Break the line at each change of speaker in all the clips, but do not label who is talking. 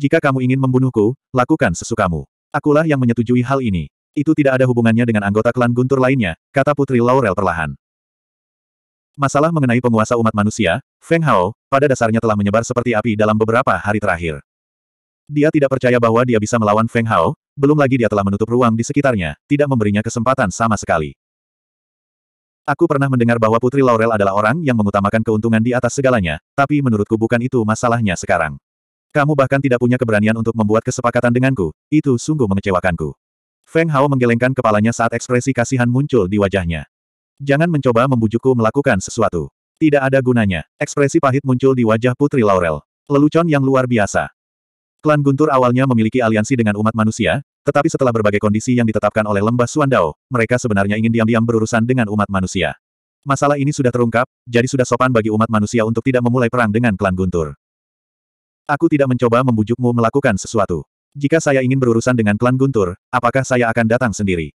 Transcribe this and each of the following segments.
Jika kamu ingin membunuhku, lakukan sesukamu. Akulah yang menyetujui hal ini. Itu tidak ada hubungannya dengan anggota klan Guntur lainnya, kata Putri Laurel perlahan. Masalah mengenai penguasa umat manusia, Feng Hao, pada dasarnya telah menyebar seperti api dalam beberapa hari terakhir. Dia tidak percaya bahwa dia bisa melawan Feng Hao, belum lagi dia telah menutup ruang di sekitarnya, tidak memberinya kesempatan sama sekali. Aku pernah mendengar bahwa Putri Laurel adalah orang yang mengutamakan keuntungan di atas segalanya, tapi menurutku bukan itu masalahnya sekarang. Kamu bahkan tidak punya keberanian untuk membuat kesepakatan denganku, itu sungguh mengecewakanku. Feng Hao menggelengkan kepalanya saat ekspresi kasihan muncul di wajahnya. Jangan mencoba membujukku melakukan sesuatu. Tidak ada gunanya. Ekspresi pahit muncul di wajah Putri Laurel. Lelucon yang luar biasa. Klan Guntur awalnya memiliki aliansi dengan umat manusia, tetapi setelah berbagai kondisi yang ditetapkan oleh lembah Suandao, mereka sebenarnya ingin diam-diam berurusan dengan umat manusia. Masalah ini sudah terungkap, jadi sudah sopan bagi umat manusia untuk tidak memulai perang dengan klan Guntur. Aku tidak mencoba membujukmu melakukan sesuatu. Jika saya ingin berurusan dengan klan Guntur, apakah saya akan datang sendiri?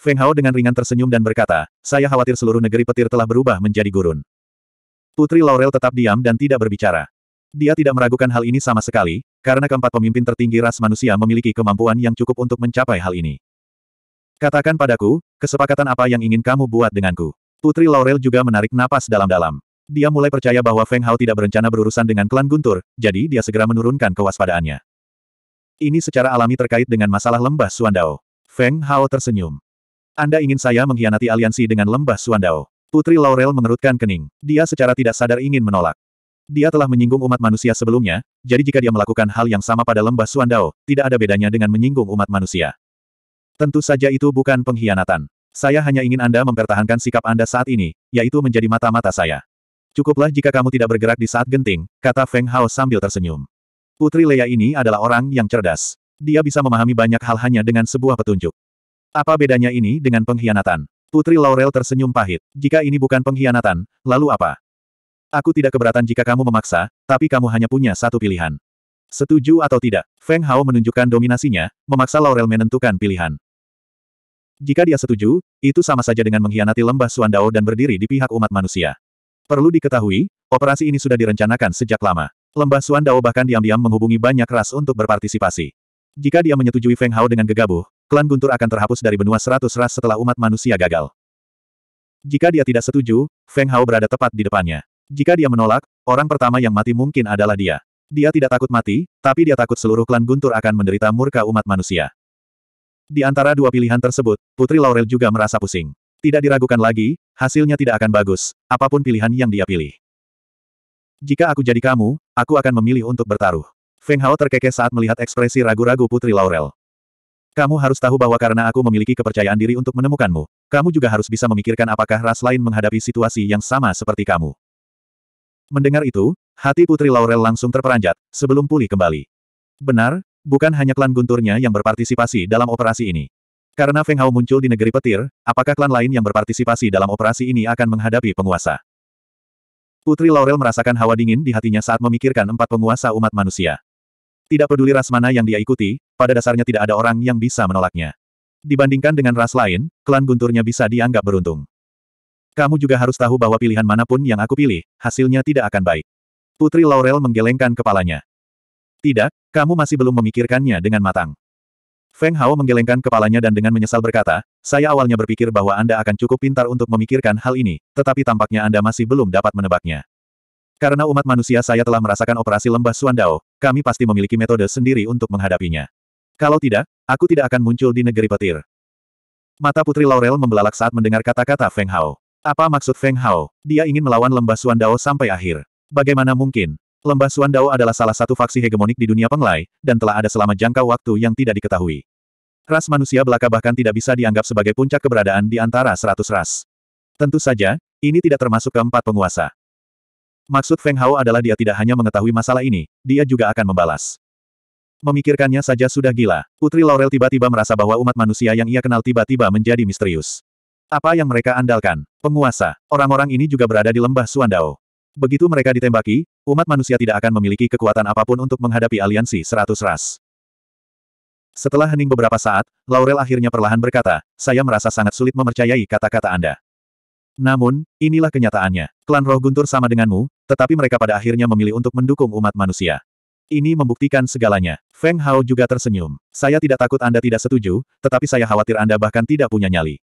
Feng Hao dengan ringan tersenyum dan berkata, saya khawatir seluruh negeri petir telah berubah menjadi gurun. Putri Laurel tetap diam dan tidak berbicara. Dia tidak meragukan hal ini sama sekali, karena keempat pemimpin tertinggi ras manusia memiliki kemampuan yang cukup untuk mencapai hal ini. Katakan padaku, kesepakatan apa yang ingin kamu buat denganku? Putri Laurel juga menarik napas dalam-dalam. Dia mulai percaya bahwa Feng Hao tidak berencana berurusan dengan klan Guntur, jadi dia segera menurunkan kewaspadaannya. Ini secara alami terkait dengan masalah lembah Suandao. Feng Hao tersenyum. Anda ingin saya mengkhianati aliansi dengan lembah Suandao? Putri Laurel mengerutkan kening. Dia secara tidak sadar ingin menolak. Dia telah menyinggung umat manusia sebelumnya, jadi jika dia melakukan hal yang sama pada lembah Suandao, tidak ada bedanya dengan menyinggung umat manusia. Tentu saja itu bukan pengkhianatan. Saya hanya ingin Anda mempertahankan sikap Anda saat ini, yaitu menjadi mata-mata saya. Cukuplah jika kamu tidak bergerak di saat genting, kata Feng Hao sambil tersenyum. Putri Leia ini adalah orang yang cerdas. Dia bisa memahami banyak hal hanya dengan sebuah petunjuk. Apa bedanya ini dengan pengkhianatan? Putri Laurel tersenyum pahit. Jika ini bukan pengkhianatan, lalu apa? Aku tidak keberatan jika kamu memaksa, tapi kamu hanya punya satu pilihan. Setuju atau tidak, Feng Hao menunjukkan dominasinya, memaksa Laurel menentukan pilihan. Jika dia setuju, itu sama saja dengan mengkhianati lembah Suandao dan berdiri di pihak umat manusia. Perlu diketahui, operasi ini sudah direncanakan sejak lama. Lembah Suan Dao bahkan diam-diam menghubungi banyak ras untuk berpartisipasi. Jika dia menyetujui Feng Hao dengan gegabah, klan Guntur akan terhapus dari benua seratus ras setelah umat manusia gagal. Jika dia tidak setuju, Feng Hao berada tepat di depannya. Jika dia menolak, orang pertama yang mati mungkin adalah dia. Dia tidak takut mati, tapi dia takut seluruh klan Guntur akan menderita murka umat manusia. Di antara dua pilihan tersebut, Putri Laurel juga merasa pusing. Tidak diragukan lagi, hasilnya tidak akan bagus, apapun pilihan yang dia pilih. Jika aku jadi kamu, aku akan memilih untuk bertaruh. Feng Hao terkekeh saat melihat ekspresi ragu-ragu Putri Laurel. Kamu harus tahu bahwa karena aku memiliki kepercayaan diri untuk menemukanmu, kamu juga harus bisa memikirkan apakah ras lain menghadapi situasi yang sama seperti kamu. Mendengar itu, hati Putri Laurel langsung terperanjat, sebelum pulih kembali. Benar, bukan hanya klan gunturnya yang berpartisipasi dalam operasi ini. Karena Feng Hao muncul di negeri petir, apakah klan lain yang berpartisipasi dalam operasi ini akan menghadapi penguasa? Putri Laurel merasakan hawa dingin di hatinya saat memikirkan empat penguasa umat manusia. Tidak peduli ras mana yang dia ikuti, pada dasarnya tidak ada orang yang bisa menolaknya. Dibandingkan dengan ras lain, klan gunturnya bisa dianggap beruntung. Kamu juga harus tahu bahwa pilihan manapun yang aku pilih, hasilnya tidak akan baik. Putri Laurel menggelengkan kepalanya. Tidak, kamu masih belum memikirkannya dengan matang. Feng Hao menggelengkan kepalanya dan dengan menyesal berkata, saya awalnya berpikir bahwa Anda akan cukup pintar untuk memikirkan hal ini, tetapi tampaknya Anda masih belum dapat menebaknya. Karena umat manusia saya telah merasakan operasi lembah Suandao, kami pasti memiliki metode sendiri untuk menghadapinya. Kalau tidak, aku tidak akan muncul di negeri petir. Mata Putri Laurel membelalak saat mendengar kata-kata Feng Hao. Apa maksud Feng Hao? Dia ingin melawan lembah Suandao sampai akhir. Bagaimana mungkin? Lembah Suandao adalah salah satu faksi hegemonik di dunia penglai, dan telah ada selama jangka waktu yang tidak diketahui. Ras manusia belaka bahkan tidak bisa dianggap sebagai puncak keberadaan di antara seratus ras. Tentu saja, ini tidak termasuk keempat penguasa. Maksud Feng Hao adalah dia tidak hanya mengetahui masalah ini, dia juga akan membalas. Memikirkannya saja sudah gila. Putri Laurel tiba-tiba merasa bahwa umat manusia yang ia kenal tiba-tiba menjadi misterius. Apa yang mereka andalkan? Penguasa. Orang-orang ini juga berada di lembah Suandao. Begitu mereka ditembaki, umat manusia tidak akan memiliki kekuatan apapun untuk menghadapi aliansi seratus ras. Setelah hening beberapa saat, Laurel akhirnya perlahan berkata, saya merasa sangat sulit mempercayai kata-kata Anda. Namun, inilah kenyataannya. Klan roh guntur sama denganmu, tetapi mereka pada akhirnya memilih untuk mendukung umat manusia. Ini membuktikan segalanya. Feng Hao juga tersenyum. Saya tidak takut Anda tidak setuju, tetapi saya khawatir Anda bahkan tidak punya nyali.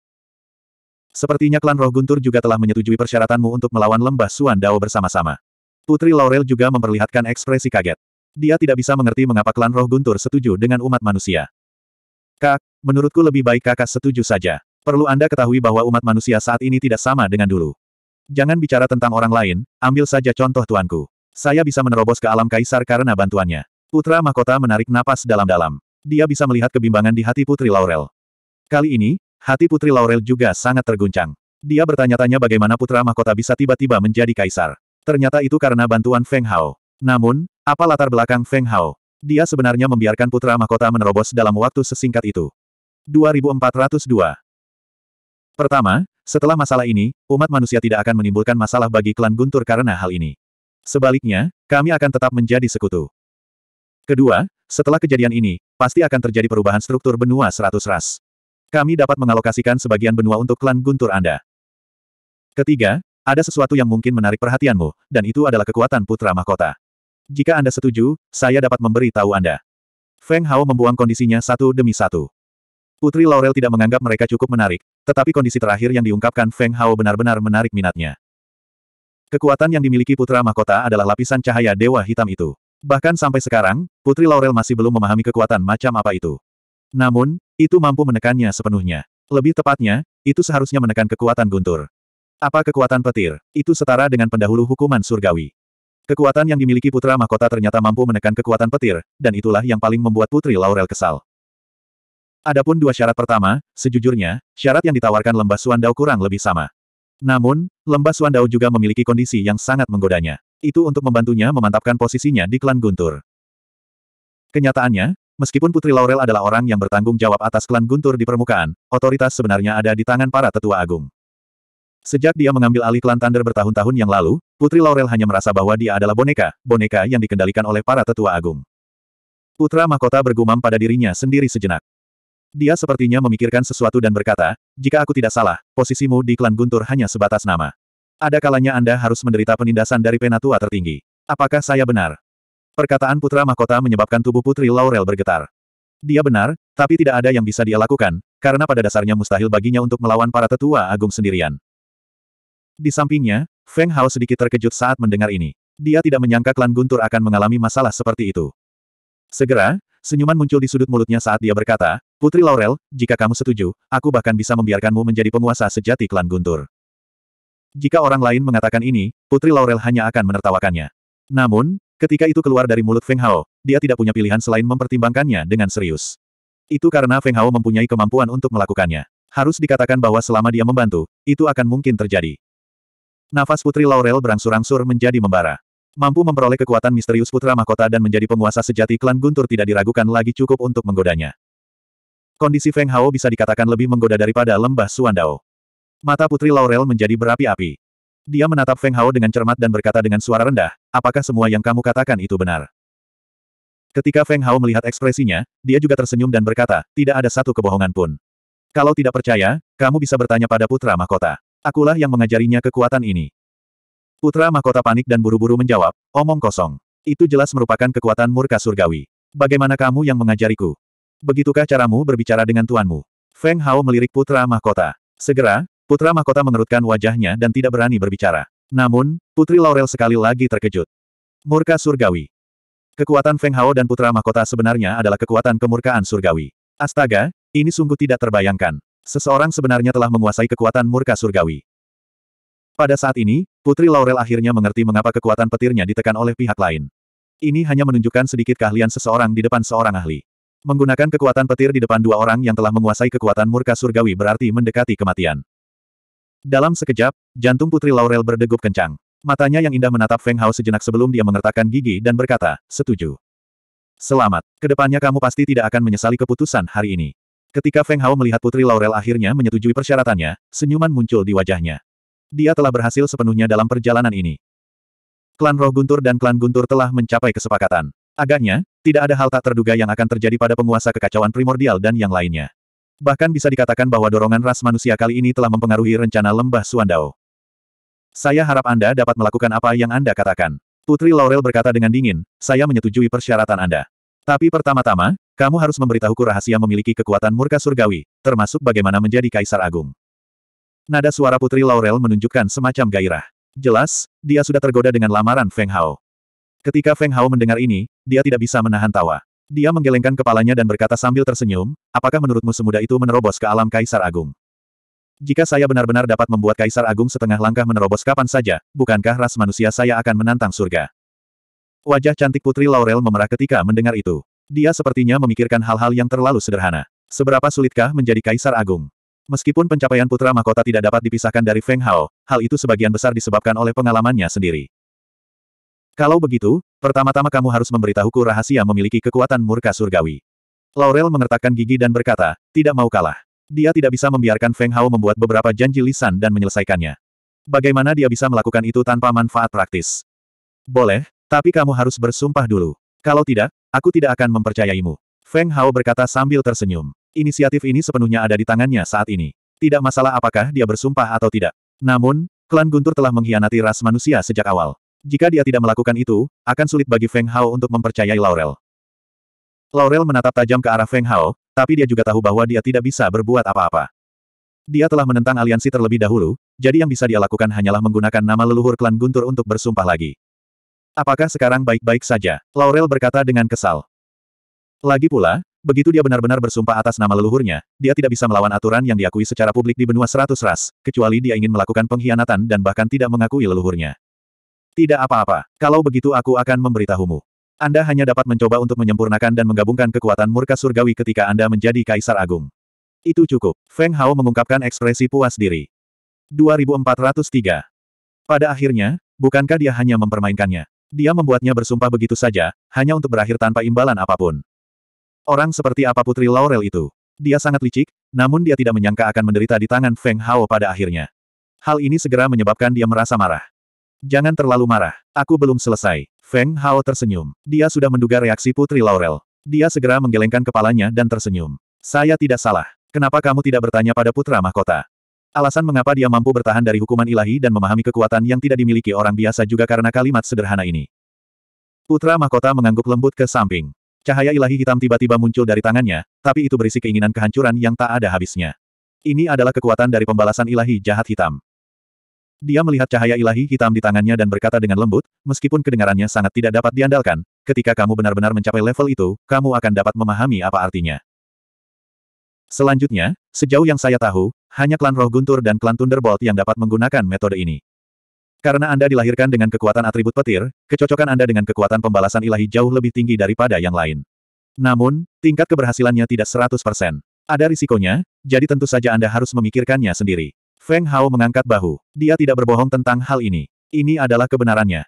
Sepertinya klan roh guntur juga telah menyetujui persyaratanmu untuk melawan lembah Suan Dao bersama-sama. Putri Laurel juga memperlihatkan ekspresi kaget. Dia tidak bisa mengerti mengapa klan roh guntur setuju dengan umat manusia. Kak, menurutku lebih baik kakak setuju saja. Perlu Anda ketahui bahwa umat manusia saat ini tidak sama dengan dulu. Jangan bicara tentang orang lain, ambil saja contoh tuanku. Saya bisa menerobos ke alam kaisar karena bantuannya. Putra Mahkota menarik napas dalam-dalam. Dia bisa melihat kebimbangan di hati Putri Laurel. Kali ini, hati Putri Laurel juga sangat terguncang. Dia bertanya-tanya bagaimana Putra Mahkota bisa tiba-tiba menjadi kaisar. Ternyata itu karena bantuan Feng Hao. Namun, apa latar belakang Feng Hao? Dia sebenarnya membiarkan putra mahkota menerobos dalam waktu sesingkat itu. 2402 Pertama, setelah masalah ini, umat manusia tidak akan menimbulkan masalah bagi klan Guntur karena hal ini. Sebaliknya, kami akan tetap menjadi sekutu. Kedua, setelah kejadian ini, pasti akan terjadi perubahan struktur benua seratus ras. Kami dapat mengalokasikan sebagian benua untuk klan Guntur Anda. Ketiga, ada sesuatu yang mungkin menarik perhatianmu, dan itu adalah kekuatan Putra Mahkota. Jika Anda setuju, saya dapat memberi tahu Anda. Feng Hao membuang kondisinya satu demi satu. Putri Laurel tidak menganggap mereka cukup menarik, tetapi kondisi terakhir yang diungkapkan Feng Hao benar-benar menarik minatnya. Kekuatan yang dimiliki putra mahkota adalah lapisan cahaya dewa hitam itu. Bahkan sampai sekarang, Putri Laurel masih belum memahami kekuatan macam apa itu. Namun, itu mampu menekannya sepenuhnya. Lebih tepatnya, itu seharusnya menekan kekuatan guntur. Apa kekuatan petir? Itu setara dengan pendahulu hukuman surgawi. Kekuatan yang dimiliki putra mahkota ternyata mampu menekan kekuatan petir, dan itulah yang paling membuat Putri Laurel kesal. Adapun dua syarat pertama, sejujurnya, syarat yang ditawarkan Lembah Suandau kurang lebih sama. Namun, Lembah Suandau juga memiliki kondisi yang sangat menggodanya. Itu untuk membantunya memantapkan posisinya di klan Guntur. Kenyataannya, meskipun Putri Laurel adalah orang yang bertanggung jawab atas klan Guntur di permukaan, otoritas sebenarnya ada di tangan para tetua agung. Sejak dia mengambil alih klan Thunder bertahun-tahun yang lalu, Putri Laurel hanya merasa bahwa dia adalah boneka, boneka yang dikendalikan oleh para tetua agung. Putra mahkota bergumam pada dirinya sendiri sejenak. Dia sepertinya memikirkan sesuatu dan berkata, jika aku tidak salah, posisimu di klan Guntur hanya sebatas nama. Ada kalanya Anda harus menderita penindasan dari penatua tertinggi. Apakah saya benar? Perkataan putra mahkota menyebabkan tubuh putri Laurel bergetar. Dia benar, tapi tidak ada yang bisa dia lakukan, karena pada dasarnya mustahil baginya untuk melawan para tetua agung sendirian. Di sampingnya, Feng Hao sedikit terkejut saat mendengar ini. Dia tidak menyangka klan Guntur akan mengalami masalah seperti itu. Segera, senyuman muncul di sudut mulutnya saat dia berkata, Putri Laurel, jika kamu setuju, aku bahkan bisa membiarkanmu menjadi penguasa sejati klan Guntur. Jika orang lain mengatakan ini, Putri Laurel hanya akan menertawakannya. Namun, ketika itu keluar dari mulut Feng Hao, dia tidak punya pilihan selain mempertimbangkannya dengan serius. Itu karena Feng Hao mempunyai kemampuan untuk melakukannya. Harus dikatakan bahwa selama dia membantu, itu akan mungkin terjadi. Nafas Putri Laurel berangsur-angsur menjadi membara. Mampu memperoleh kekuatan misterius Putra Mahkota dan menjadi penguasa sejati klan Guntur tidak diragukan lagi cukup untuk menggodanya. Kondisi Feng Hao bisa dikatakan lebih menggoda daripada lembah Suandao. Mata Putri Laurel menjadi berapi-api. Dia menatap Feng Hao dengan cermat dan berkata dengan suara rendah, apakah semua yang kamu katakan itu benar? Ketika Feng Hao melihat ekspresinya, dia juga tersenyum dan berkata, tidak ada satu kebohongan pun. Kalau tidak percaya, kamu bisa bertanya pada Putra Mahkota. Akulah yang mengajarinya kekuatan ini. Putra mahkota panik dan buru-buru menjawab, omong kosong. Itu jelas merupakan kekuatan murka surgawi. Bagaimana kamu yang mengajariku? Begitukah caramu berbicara dengan tuanmu? Feng Hao melirik putra mahkota. Segera, putra mahkota mengerutkan wajahnya dan tidak berani berbicara. Namun, Putri Laurel sekali lagi terkejut. Murka surgawi. Kekuatan Feng Hao dan putra mahkota sebenarnya adalah kekuatan kemurkaan surgawi. Astaga, ini sungguh tidak terbayangkan. Seseorang sebenarnya telah menguasai kekuatan murka surgawi. Pada saat ini, Putri Laurel akhirnya mengerti mengapa kekuatan petirnya ditekan oleh pihak lain. Ini hanya menunjukkan sedikit keahlian seseorang di depan seorang ahli. Menggunakan kekuatan petir di depan dua orang yang telah menguasai kekuatan murka surgawi berarti mendekati kematian. Dalam sekejap, jantung Putri Laurel berdegup kencang. Matanya yang indah menatap Feng Hao sejenak sebelum dia mengertakkan gigi dan berkata, setuju. Selamat, kedepannya kamu pasti tidak akan menyesali keputusan hari ini. Ketika Feng Hao melihat Putri Laurel akhirnya menyetujui persyaratannya, senyuman muncul di wajahnya. Dia telah berhasil sepenuhnya dalam perjalanan ini. Klan Roh Guntur dan Klan Guntur telah mencapai kesepakatan. Agaknya, tidak ada hal tak terduga yang akan terjadi pada penguasa kekacauan primordial dan yang lainnya. Bahkan bisa dikatakan bahwa dorongan ras manusia kali ini telah mempengaruhi rencana lembah Suandao. Saya harap Anda dapat melakukan apa yang Anda katakan. Putri Laurel berkata dengan dingin, saya menyetujui persyaratan Anda. Tapi pertama-tama, kamu harus memberitahuku rahasia memiliki kekuatan murka surgawi, termasuk bagaimana menjadi kaisar agung. Nada suara Putri Laurel menunjukkan semacam gairah. Jelas, dia sudah tergoda dengan lamaran Feng Hao. Ketika Feng Hao mendengar ini, dia tidak bisa menahan tawa. Dia menggelengkan kepalanya dan berkata sambil tersenyum, apakah menurutmu semudah itu menerobos ke alam Kaisar Agung? Jika saya benar-benar dapat membuat Kaisar Agung setengah langkah menerobos kapan saja, bukankah ras manusia saya akan menantang surga? Wajah cantik Putri Laurel memerah ketika mendengar itu. Dia sepertinya memikirkan hal-hal yang terlalu sederhana. Seberapa sulitkah menjadi kaisar agung? Meskipun pencapaian putra mahkota tidak dapat dipisahkan dari Feng Hao, hal itu sebagian besar disebabkan oleh pengalamannya sendiri. Kalau begitu, pertama-tama kamu harus memberitahuku rahasia memiliki kekuatan murka surgawi. Laurel mengertakkan gigi dan berkata, tidak mau kalah. Dia tidak bisa membiarkan Feng Hao membuat beberapa janji lisan dan menyelesaikannya. Bagaimana dia bisa melakukan itu tanpa manfaat praktis? Boleh, tapi kamu harus bersumpah dulu. Kalau tidak, aku tidak akan mempercayaimu. Feng Hao berkata sambil tersenyum. Inisiatif ini sepenuhnya ada di tangannya saat ini. Tidak masalah apakah dia bersumpah atau tidak. Namun, klan Guntur telah mengkhianati ras manusia sejak awal. Jika dia tidak melakukan itu, akan sulit bagi Feng Hao untuk mempercayai Laurel. Laurel menatap tajam ke arah Feng Hao, tapi dia juga tahu bahwa dia tidak bisa berbuat apa-apa. Dia telah menentang aliansi terlebih dahulu, jadi yang bisa dia lakukan hanyalah menggunakan nama leluhur klan Guntur untuk bersumpah lagi. Apakah sekarang baik-baik saja? Laurel berkata dengan kesal. Lagi pula, begitu dia benar-benar bersumpah atas nama leluhurnya, dia tidak bisa melawan aturan yang diakui secara publik di benua seratus ras, kecuali dia ingin melakukan pengkhianatan dan bahkan tidak mengakui leluhurnya. Tidak apa-apa, kalau begitu aku akan memberitahumu. Anda hanya dapat mencoba untuk menyempurnakan dan menggabungkan kekuatan murka surgawi ketika Anda menjadi kaisar agung. Itu cukup. Feng Hao mengungkapkan ekspresi puas diri. 2403. Pada akhirnya, bukankah dia hanya mempermainkannya? Dia membuatnya bersumpah begitu saja, hanya untuk berakhir tanpa imbalan apapun. Orang seperti apa Putri Laurel itu? Dia sangat licik, namun dia tidak menyangka akan menderita di tangan Feng Hao pada akhirnya. Hal ini segera menyebabkan dia merasa marah. Jangan terlalu marah. Aku belum selesai. Feng Hao tersenyum. Dia sudah menduga reaksi Putri Laurel. Dia segera menggelengkan kepalanya dan tersenyum. Saya tidak salah. Kenapa kamu tidak bertanya pada putra mahkota? Alasan mengapa dia mampu bertahan dari hukuman ilahi dan memahami kekuatan yang tidak dimiliki orang biasa juga karena kalimat sederhana ini. Putra mahkota mengangguk lembut ke samping. Cahaya ilahi hitam tiba-tiba muncul dari tangannya, tapi itu berisi keinginan kehancuran yang tak ada habisnya. Ini adalah kekuatan dari pembalasan ilahi jahat hitam. Dia melihat cahaya ilahi hitam di tangannya dan berkata dengan lembut, meskipun kedengarannya sangat tidak dapat diandalkan, ketika kamu benar-benar mencapai level itu, kamu akan dapat memahami apa artinya. Selanjutnya, Sejauh yang saya tahu, hanya klan roh guntur dan klan Thunderbolt yang dapat menggunakan metode ini. Karena Anda dilahirkan dengan kekuatan atribut petir, kecocokan Anda dengan kekuatan pembalasan ilahi jauh lebih tinggi daripada yang lain. Namun, tingkat keberhasilannya tidak 100%. Ada risikonya, jadi tentu saja Anda harus memikirkannya sendiri. Feng Hao mengangkat bahu. Dia tidak berbohong tentang hal ini. Ini adalah kebenarannya.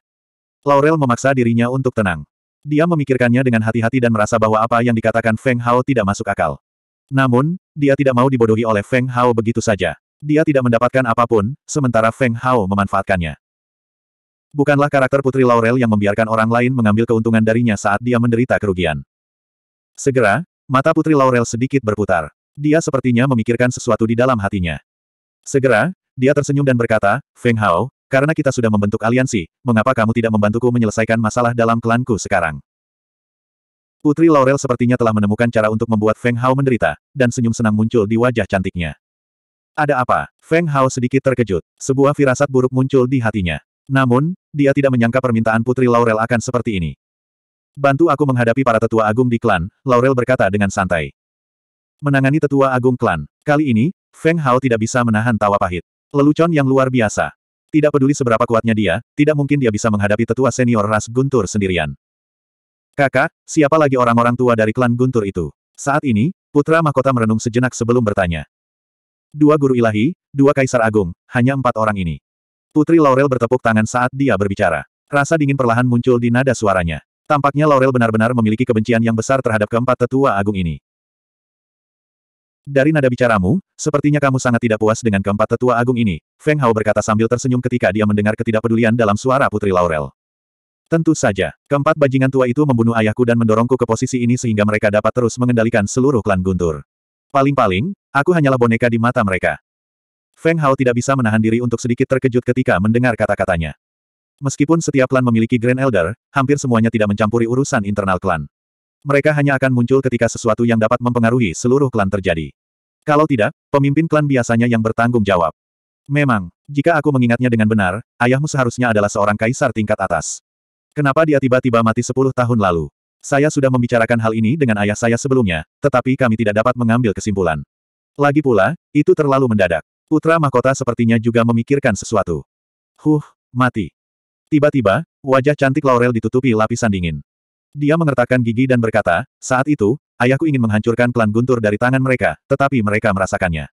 Laurel memaksa dirinya untuk tenang. Dia memikirkannya dengan hati-hati dan merasa bahwa apa yang dikatakan Feng Hao tidak masuk akal. Namun, dia tidak mau dibodohi oleh Feng Hao begitu saja. Dia tidak mendapatkan apapun, sementara Feng Hao memanfaatkannya. Bukanlah karakter Putri Laurel yang membiarkan orang lain mengambil keuntungan darinya saat dia menderita kerugian. Segera, mata Putri Laurel sedikit berputar. Dia sepertinya memikirkan sesuatu di dalam hatinya. Segera, dia tersenyum dan berkata, Feng Hao, karena kita sudah membentuk aliansi, mengapa kamu tidak membantuku menyelesaikan masalah dalam klanku sekarang? Putri Laurel sepertinya telah menemukan cara untuk membuat Feng Hao menderita, dan senyum senang muncul di wajah cantiknya. Ada apa? Feng Hao sedikit terkejut. Sebuah firasat buruk muncul di hatinya. Namun, dia tidak menyangka permintaan Putri Laurel akan seperti ini. Bantu aku menghadapi para tetua agung di klan, Laurel berkata dengan santai. Menangani tetua agung klan. Kali ini, Feng Hao tidak bisa menahan tawa pahit. Lelucon yang luar biasa. Tidak peduli seberapa kuatnya dia, tidak mungkin dia bisa menghadapi tetua senior ras Guntur sendirian. Kakak, siapa lagi orang-orang tua dari klan Guntur itu? Saat ini, Putra Mahkota merenung sejenak sebelum bertanya. Dua guru ilahi, dua kaisar agung, hanya empat orang ini. Putri Laurel bertepuk tangan saat dia berbicara. Rasa dingin perlahan muncul di nada suaranya. Tampaknya Laurel benar-benar memiliki kebencian yang besar terhadap keempat tetua agung ini. Dari nada bicaramu, sepertinya kamu sangat tidak puas dengan keempat tetua agung ini, Feng Hao berkata sambil tersenyum ketika dia mendengar ketidakpedulian dalam suara Putri Laurel. Tentu saja, keempat bajingan tua itu membunuh ayahku dan mendorongku ke posisi ini sehingga mereka dapat terus mengendalikan seluruh klan Guntur. Paling-paling, aku hanyalah boneka di mata mereka. Feng Hao tidak bisa menahan diri untuk sedikit terkejut ketika mendengar kata-katanya. Meskipun setiap klan memiliki Grand Elder, hampir semuanya tidak mencampuri urusan internal klan. Mereka hanya akan muncul ketika sesuatu yang dapat mempengaruhi seluruh klan terjadi. Kalau tidak, pemimpin klan biasanya yang bertanggung jawab. Memang, jika aku mengingatnya dengan benar, ayahmu seharusnya adalah seorang kaisar tingkat atas. Kenapa dia tiba-tiba mati sepuluh tahun lalu? Saya sudah membicarakan hal ini dengan ayah saya sebelumnya, tetapi kami tidak dapat mengambil kesimpulan. Lagi pula, itu terlalu mendadak. Putra mahkota sepertinya juga memikirkan sesuatu. Huh, mati. Tiba-tiba, wajah cantik Laurel ditutupi lapisan dingin. Dia mengertakkan gigi dan berkata, saat itu, ayahku ingin menghancurkan klan Guntur dari tangan mereka, tetapi mereka merasakannya.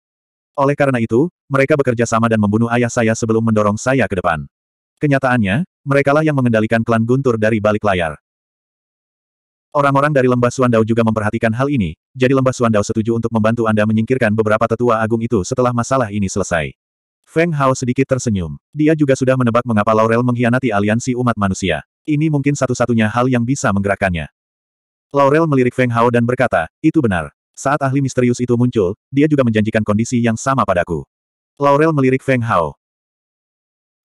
Oleh karena itu, mereka bekerja sama dan membunuh ayah saya sebelum mendorong saya ke depan. Kenyataannya, Merekalah yang mengendalikan klan Guntur dari balik layar. Orang-orang dari lembah Suandao juga memperhatikan hal ini, jadi lembah Suandao setuju untuk membantu Anda menyingkirkan beberapa tetua agung itu setelah masalah ini selesai. Feng Hao sedikit tersenyum. Dia juga sudah menebak mengapa Laurel mengkhianati aliansi umat manusia. Ini mungkin satu-satunya hal yang bisa menggerakkannya. Laurel melirik Feng Hao dan berkata, itu benar. Saat ahli misterius itu muncul, dia juga menjanjikan kondisi yang sama padaku. Laurel melirik Feng Hao.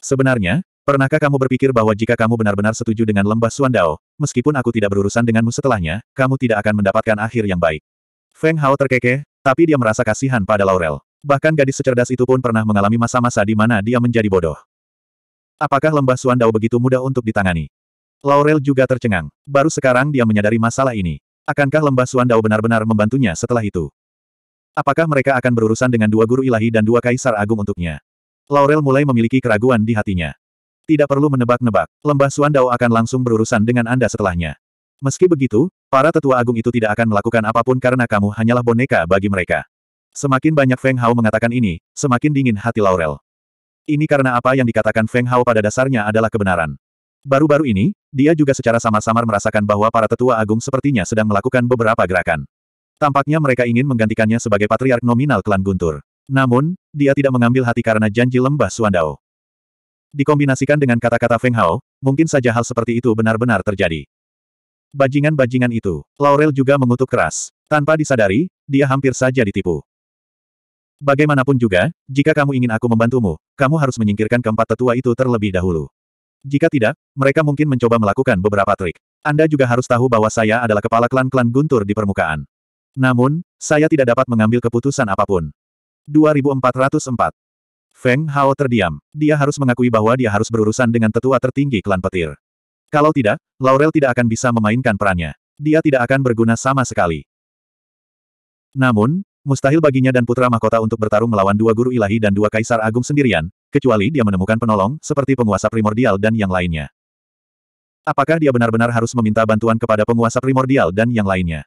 Sebenarnya, Pernahkah kamu berpikir bahwa jika kamu benar-benar setuju dengan lembah Suandao, meskipun aku tidak berurusan denganmu setelahnya, kamu tidak akan mendapatkan akhir yang baik? Feng Hao terkekeh, tapi dia merasa kasihan pada Laurel. Bahkan gadis secerdas itu pun pernah mengalami masa-masa di mana dia menjadi bodoh. Apakah lembah Suandao begitu mudah untuk ditangani? Laurel juga tercengang. Baru sekarang dia menyadari masalah ini. Akankah lembah Suandao benar-benar membantunya setelah itu? Apakah mereka akan berurusan dengan dua guru ilahi dan dua kaisar agung untuknya? Laurel mulai memiliki keraguan di hatinya. Tidak perlu menebak-nebak, lembah Suandao akan langsung berurusan dengan Anda setelahnya. Meski begitu, para tetua agung itu tidak akan melakukan apapun karena kamu hanyalah boneka bagi mereka. Semakin banyak Feng Hao mengatakan ini, semakin dingin hati Laurel. Ini karena apa yang dikatakan Feng Hao pada dasarnya adalah kebenaran. Baru-baru ini, dia juga secara samar-samar merasakan bahwa para tetua agung sepertinya sedang melakukan beberapa gerakan. Tampaknya mereka ingin menggantikannya sebagai patriark nominal klan Guntur. Namun, dia tidak mengambil hati karena janji lembah Suandao. Dikombinasikan dengan kata-kata Feng Hao, mungkin saja hal seperti itu benar-benar terjadi. Bajingan-bajingan itu, Laurel juga mengutuk keras. Tanpa disadari, dia hampir saja ditipu. Bagaimanapun juga, jika kamu ingin aku membantumu, kamu harus menyingkirkan keempat tetua itu terlebih dahulu. Jika tidak, mereka mungkin mencoba melakukan beberapa trik. Anda juga harus tahu bahwa saya adalah kepala klan-klan guntur di permukaan. Namun, saya tidak dapat mengambil keputusan apapun. 2404 Feng Hao terdiam. Dia harus mengakui bahwa dia harus berurusan dengan tetua tertinggi klan petir. Kalau tidak, Laurel tidak akan bisa memainkan perannya. Dia tidak akan berguna sama sekali. Namun, mustahil baginya dan putra mahkota untuk bertarung melawan dua guru ilahi dan dua kaisar agung sendirian, kecuali dia menemukan penolong, seperti penguasa primordial dan yang lainnya. Apakah dia benar-benar harus meminta bantuan kepada penguasa primordial dan yang lainnya?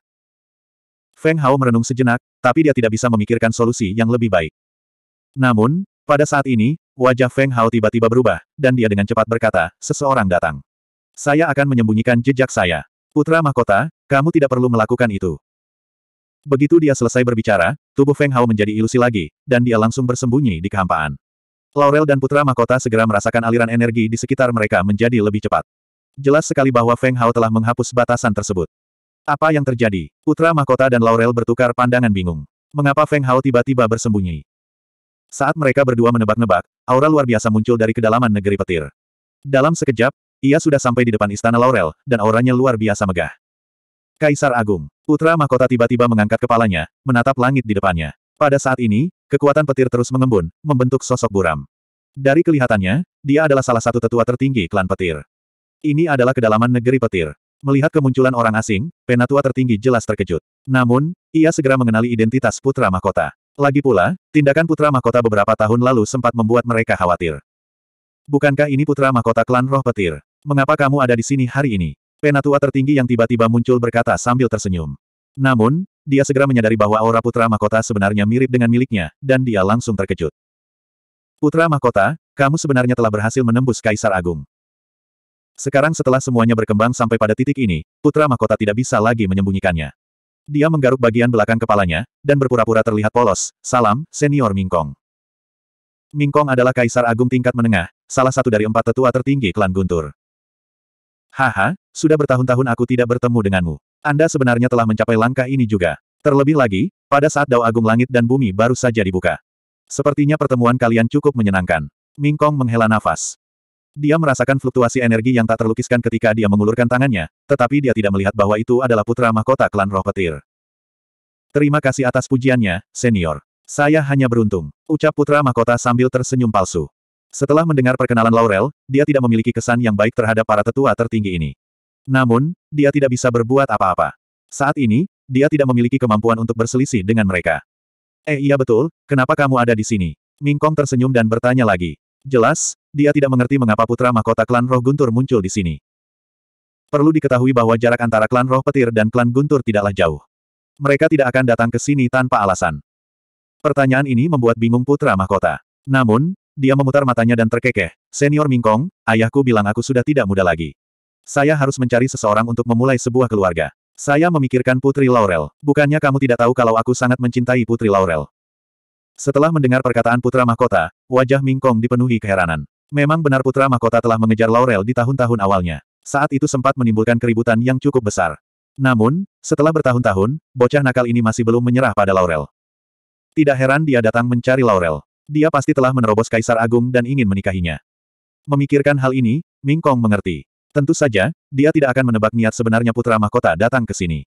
Feng Hao merenung sejenak, tapi dia tidak bisa memikirkan solusi yang lebih baik. Namun, pada saat ini, wajah Feng Hao tiba-tiba berubah, dan dia dengan cepat berkata, seseorang datang. Saya akan menyembunyikan jejak saya. Putra Mahkota, kamu tidak perlu melakukan itu. Begitu dia selesai berbicara, tubuh Feng Hao menjadi ilusi lagi, dan dia langsung bersembunyi di kehampaan. Laurel dan Putra Mahkota segera merasakan aliran energi di sekitar mereka menjadi lebih cepat. Jelas sekali bahwa Feng Hao telah menghapus batasan tersebut. Apa yang terjadi? Putra Mahkota dan Laurel bertukar pandangan bingung. Mengapa Feng Hao tiba-tiba bersembunyi? Saat mereka berdua menebak-nebak, aura luar biasa muncul dari kedalaman negeri petir. Dalam sekejap, ia sudah sampai di depan istana Laurel, dan auranya luar biasa megah. Kaisar Agung, putra mahkota tiba-tiba mengangkat kepalanya, menatap langit di depannya. Pada saat ini, kekuatan petir terus mengembun, membentuk sosok buram. Dari kelihatannya, dia adalah salah satu tetua tertinggi klan petir. Ini adalah kedalaman negeri petir. Melihat kemunculan orang asing, penatua tertinggi jelas terkejut. Namun, ia segera mengenali identitas putra mahkota. Lagi pula, tindakan putra mahkota beberapa tahun lalu sempat membuat mereka khawatir. Bukankah ini putra mahkota klan roh petir? Mengapa kamu ada di sini hari ini? Penatua tertinggi yang tiba-tiba muncul berkata sambil tersenyum. Namun, dia segera menyadari bahwa aura putra mahkota sebenarnya mirip dengan miliknya, dan dia langsung terkejut. Putra mahkota, kamu sebenarnya telah berhasil menembus Kaisar Agung. Sekarang setelah semuanya berkembang sampai pada titik ini, putra mahkota tidak bisa lagi menyembunyikannya. Dia menggaruk bagian belakang kepalanya, dan berpura-pura terlihat polos. Salam, senior Mingkong. Mingkong adalah kaisar agung tingkat menengah, salah satu dari empat tetua tertinggi klan Guntur. Haha, sudah bertahun-tahun aku tidak bertemu denganmu. Anda sebenarnya telah mencapai langkah ini juga. Terlebih lagi, pada saat Dao Agung Langit dan Bumi baru saja dibuka. Sepertinya pertemuan kalian cukup menyenangkan. Mingkong menghela nafas. Dia merasakan fluktuasi energi yang tak terlukiskan ketika dia mengulurkan tangannya, tetapi dia tidak melihat bahwa itu adalah putra mahkota klan roh petir. Terima kasih atas pujiannya, senior. Saya hanya beruntung. Ucap putra mahkota sambil tersenyum palsu. Setelah mendengar perkenalan Laurel, dia tidak memiliki kesan yang baik terhadap para tetua tertinggi ini. Namun, dia tidak bisa berbuat apa-apa. Saat ini, dia tidak memiliki kemampuan untuk berselisih dengan mereka. Eh iya betul, kenapa kamu ada di sini? Mingkong tersenyum dan bertanya lagi. Jelas, dia tidak mengerti mengapa putra mahkota klan roh guntur muncul di sini. Perlu diketahui bahwa jarak antara klan roh petir dan klan guntur tidaklah jauh. Mereka tidak akan datang ke sini tanpa alasan. Pertanyaan ini membuat bingung putra mahkota. Namun, dia memutar matanya dan terkekeh. Senior Mingkong, ayahku bilang aku sudah tidak muda lagi. Saya harus mencari seseorang untuk memulai sebuah keluarga. Saya memikirkan Putri Laurel. Bukannya kamu tidak tahu kalau aku sangat mencintai Putri Laurel. Setelah mendengar perkataan putra mahkota, wajah Ming Kong dipenuhi keheranan. Memang benar putra mahkota telah mengejar Laurel di tahun-tahun awalnya. Saat itu sempat menimbulkan keributan yang cukup besar. Namun, setelah bertahun-tahun, bocah nakal ini masih belum menyerah pada Laurel. Tidak heran dia datang mencari Laurel. Dia pasti telah menerobos Kaisar Agung dan ingin menikahinya. Memikirkan hal ini, Ming Kong mengerti. Tentu saja, dia tidak akan menebak niat sebenarnya putra mahkota datang ke sini.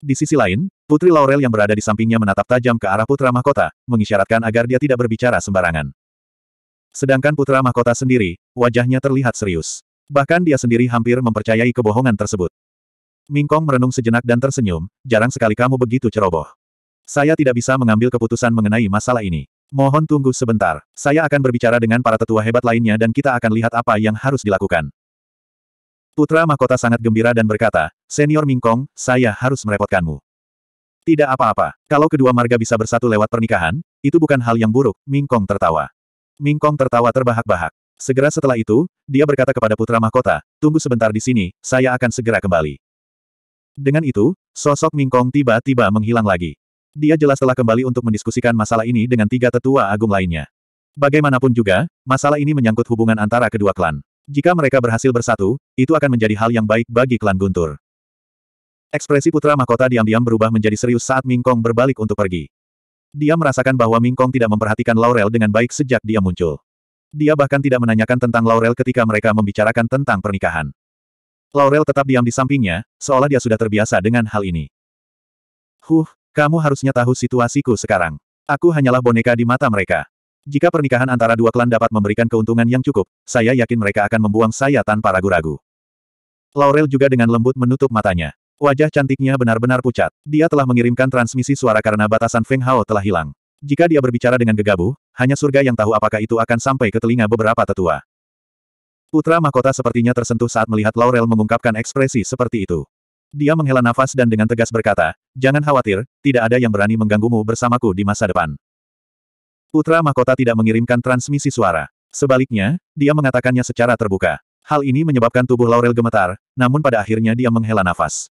Di sisi lain, Putri Laurel yang berada di sampingnya menatap tajam ke arah Putra Mahkota, mengisyaratkan agar dia tidak berbicara sembarangan. Sedangkan Putra Mahkota sendiri, wajahnya terlihat serius. Bahkan dia sendiri hampir mempercayai kebohongan tersebut. Mingkong merenung sejenak dan tersenyum, jarang sekali kamu begitu ceroboh. Saya tidak bisa mengambil keputusan mengenai masalah ini. Mohon tunggu sebentar, saya akan berbicara dengan para tetua hebat lainnya dan kita akan lihat apa yang harus dilakukan. Putra Mahkota sangat gembira dan berkata, Senior Mingkong, saya harus merepotkanmu. Tidak apa-apa, kalau kedua marga bisa bersatu lewat pernikahan, itu bukan hal yang buruk, Mingkong tertawa. Mingkong tertawa terbahak-bahak. Segera setelah itu, dia berkata kepada Putra Mahkota, tunggu sebentar di sini, saya akan segera kembali. Dengan itu, sosok Mingkong tiba-tiba menghilang lagi. Dia jelas telah kembali untuk mendiskusikan masalah ini dengan tiga tetua agung lainnya. Bagaimanapun juga, masalah ini menyangkut hubungan antara kedua klan. Jika mereka berhasil bersatu, itu akan menjadi hal yang baik bagi klan Guntur. Ekspresi putra mahkota diam-diam berubah menjadi serius saat Mingkong berbalik untuk pergi. Dia merasakan bahwa Mingkong tidak memperhatikan Laurel dengan baik sejak dia muncul. Dia bahkan tidak menanyakan tentang Laurel ketika mereka membicarakan tentang pernikahan. Laurel tetap diam di sampingnya, seolah dia sudah terbiasa dengan hal ini. Huh, kamu harusnya tahu situasiku sekarang. Aku hanyalah boneka di mata mereka. Jika pernikahan antara dua klan dapat memberikan keuntungan yang cukup, saya yakin mereka akan membuang saya tanpa ragu-ragu. Laurel juga dengan lembut menutup matanya. Wajah cantiknya benar-benar pucat. Dia telah mengirimkan transmisi suara karena batasan Feng Hao telah hilang. Jika dia berbicara dengan gegabah, hanya surga yang tahu apakah itu akan sampai ke telinga beberapa tetua. Putra mahkota sepertinya tersentuh saat melihat Laurel mengungkapkan ekspresi seperti itu. Dia menghela nafas dan dengan tegas berkata, Jangan khawatir, tidak ada yang berani mengganggumu bersamaku di masa depan. Putra Mahkota tidak mengirimkan transmisi suara. Sebaliknya, dia mengatakannya secara terbuka. Hal ini menyebabkan tubuh Laurel gemetar, namun pada akhirnya dia menghela nafas.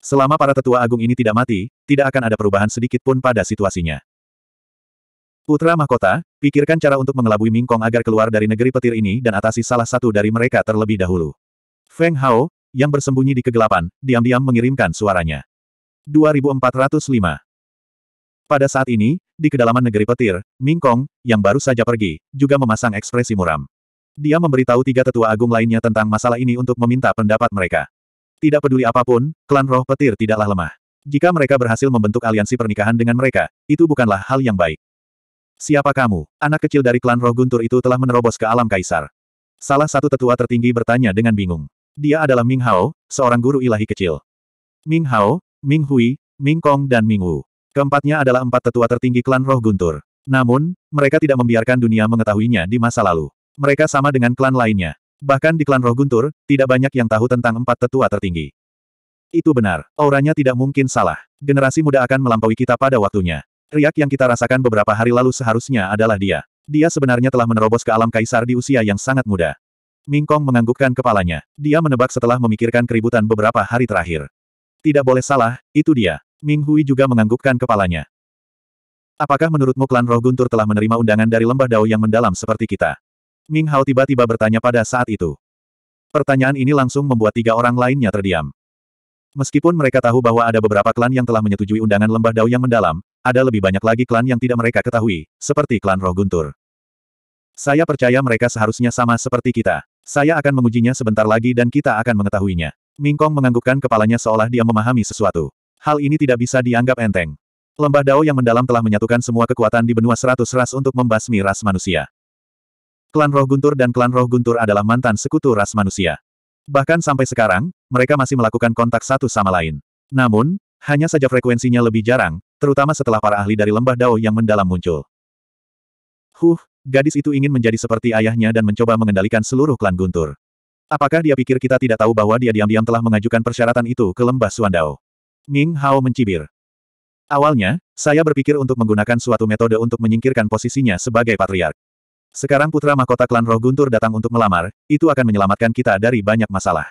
Selama para tetua agung ini tidak mati, tidak akan ada perubahan sedikit pun pada situasinya. Putra Mahkota, pikirkan cara untuk mengelabui Mingkong agar keluar dari negeri petir ini dan atasi salah satu dari mereka terlebih dahulu. Feng Hao, yang bersembunyi di kegelapan, diam-diam mengirimkan suaranya. 2405 pada saat ini, di kedalaman negeri petir, Ming Kong, yang baru saja pergi, juga memasang ekspresi muram. Dia memberitahu tiga tetua agung lainnya tentang masalah ini untuk meminta pendapat mereka. Tidak peduli apapun, klan roh petir tidaklah lemah. Jika mereka berhasil membentuk aliansi pernikahan dengan mereka, itu bukanlah hal yang baik. Siapa kamu? Anak kecil dari klan roh guntur itu telah menerobos ke alam kaisar. Salah satu tetua tertinggi bertanya dengan bingung. Dia adalah Ming Hao, seorang guru ilahi kecil. Ming Hao, Ming Hui, Ming Kong dan Ming Wu. Keempatnya adalah empat tetua tertinggi klan roh guntur. Namun, mereka tidak membiarkan dunia mengetahuinya di masa lalu. Mereka sama dengan klan lainnya. Bahkan di klan roh guntur, tidak banyak yang tahu tentang empat tetua tertinggi. Itu benar, auranya tidak mungkin salah. Generasi muda akan melampaui kita pada waktunya. Riak yang kita rasakan beberapa hari lalu seharusnya adalah dia. Dia sebenarnya telah menerobos ke alam kaisar di usia yang sangat muda. Mingkong menganggukkan kepalanya. Dia menebak setelah memikirkan keributan beberapa hari terakhir. Tidak boleh salah, itu dia. Ming Hui juga menganggukkan kepalanya. Apakah menurutmu klan roh guntur telah menerima undangan dari lembah dao yang mendalam seperti kita? Ming Hao tiba-tiba bertanya pada saat itu. Pertanyaan ini langsung membuat tiga orang lainnya terdiam. Meskipun mereka tahu bahwa ada beberapa klan yang telah menyetujui undangan lembah dao yang mendalam, ada lebih banyak lagi klan yang tidak mereka ketahui, seperti klan roh guntur. Saya percaya mereka seharusnya sama seperti kita. Saya akan mengujinya sebentar lagi dan kita akan mengetahuinya. Mingkong menganggukkan kepalanya seolah dia memahami sesuatu. Hal ini tidak bisa dianggap enteng. Lembah Dao yang mendalam telah menyatukan semua kekuatan di benua seratus ras untuk membasmi ras manusia. Klan Roh Guntur dan Klan Roh Guntur adalah mantan sekutu ras manusia. Bahkan sampai sekarang, mereka masih melakukan kontak satu sama lain. Namun, hanya saja frekuensinya lebih jarang, terutama setelah para ahli dari lembah Dao yang mendalam muncul. Huh, gadis itu ingin menjadi seperti ayahnya dan mencoba mengendalikan seluruh klan Guntur. Apakah dia pikir kita tidak tahu bahwa dia diam-diam telah mengajukan persyaratan itu ke lembah Suandao? Ming Hao mencibir. Awalnya, saya berpikir untuk menggunakan suatu metode untuk menyingkirkan posisinya sebagai patriark. Sekarang putra mahkota klan roh guntur datang untuk melamar, itu akan menyelamatkan kita dari banyak masalah.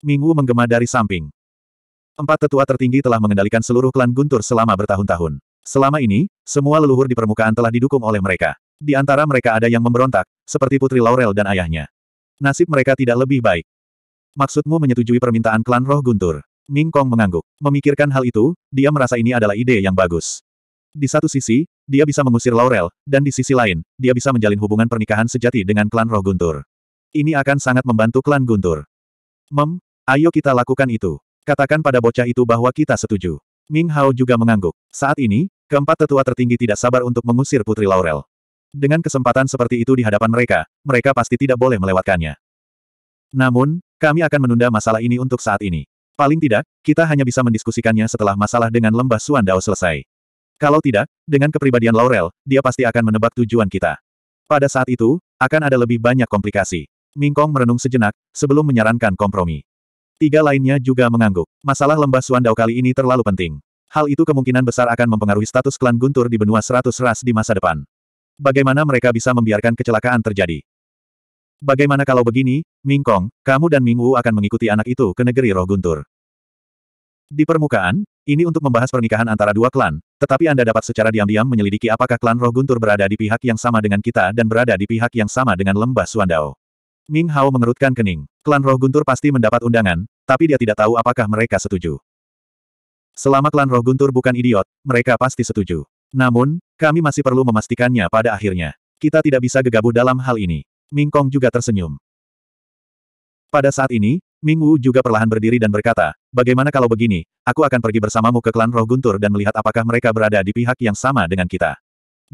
Ming Wu menggema dari samping. Empat tetua tertinggi telah mengendalikan seluruh klan guntur selama bertahun-tahun. Selama ini, semua leluhur di permukaan telah didukung oleh mereka. Di antara mereka ada yang memberontak, seperti Putri Laurel dan ayahnya. Nasib mereka tidak lebih baik. Maksudmu menyetujui permintaan klan roh guntur? Ming Kong mengangguk. Memikirkan hal itu, dia merasa ini adalah ide yang bagus. Di satu sisi, dia bisa mengusir Laurel, dan di sisi lain, dia bisa menjalin hubungan pernikahan sejati dengan klan roh guntur. Ini akan sangat membantu klan guntur. Mem, ayo kita lakukan itu. Katakan pada bocah itu bahwa kita setuju. Ming Hao juga mengangguk. Saat ini, keempat tetua tertinggi tidak sabar untuk mengusir Putri Laurel. Dengan kesempatan seperti itu di hadapan mereka, mereka pasti tidak boleh melewatkannya. Namun, kami akan menunda masalah ini untuk saat ini. Paling tidak, kita hanya bisa mendiskusikannya setelah masalah dengan lembah Suan Dao selesai. Kalau tidak, dengan kepribadian Laurel, dia pasti akan menebak tujuan kita. Pada saat itu, akan ada lebih banyak komplikasi. Mingkong merenung sejenak, sebelum menyarankan kompromi. Tiga lainnya juga mengangguk. Masalah lembah Suandao kali ini terlalu penting. Hal itu kemungkinan besar akan mempengaruhi status klan Guntur di benua seratus ras di masa depan. Bagaimana mereka bisa membiarkan kecelakaan terjadi? Bagaimana kalau begini, Ming Kong, kamu dan Ming Wu akan mengikuti anak itu ke negeri roh guntur. Di permukaan, ini untuk membahas pernikahan antara dua klan, tetapi Anda dapat secara diam-diam menyelidiki apakah klan roh guntur berada di pihak yang sama dengan kita dan berada di pihak yang sama dengan lembah Suandao. Ming Hao mengerutkan kening. Klan Roh Guntur pasti mendapat undangan, tapi dia tidak tahu apakah mereka setuju. Selama klan Roh Guntur bukan idiot, mereka pasti setuju. Namun, kami masih perlu memastikannya pada akhirnya. Kita tidak bisa gegabah dalam hal ini. Ming Kong juga tersenyum. Pada saat ini, Ming Wu juga perlahan berdiri dan berkata, bagaimana kalau begini, aku akan pergi bersamamu ke klan roh guntur dan melihat apakah mereka berada di pihak yang sama dengan kita.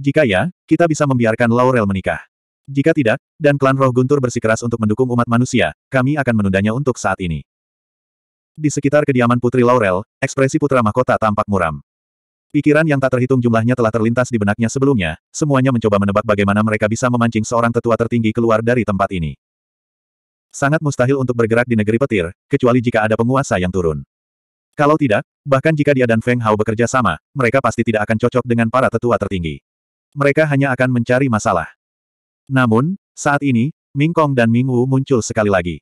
Jika ya, kita bisa membiarkan Laurel menikah. Jika tidak, dan klan roh guntur bersikeras untuk mendukung umat manusia, kami akan menundanya untuk saat ini. Di sekitar kediaman Putri Laurel, ekspresi putra mahkota tampak muram. Pikiran yang tak terhitung jumlahnya telah terlintas di benaknya sebelumnya, semuanya mencoba menebak bagaimana mereka bisa memancing seorang tetua tertinggi keluar dari tempat ini. Sangat mustahil untuk bergerak di negeri petir, kecuali jika ada penguasa yang turun. Kalau tidak, bahkan jika dia dan Feng Hao bekerja sama, mereka pasti tidak akan cocok dengan para tetua tertinggi. Mereka hanya akan mencari masalah. Namun, saat ini, Ming Kong dan Ming Wu muncul sekali lagi.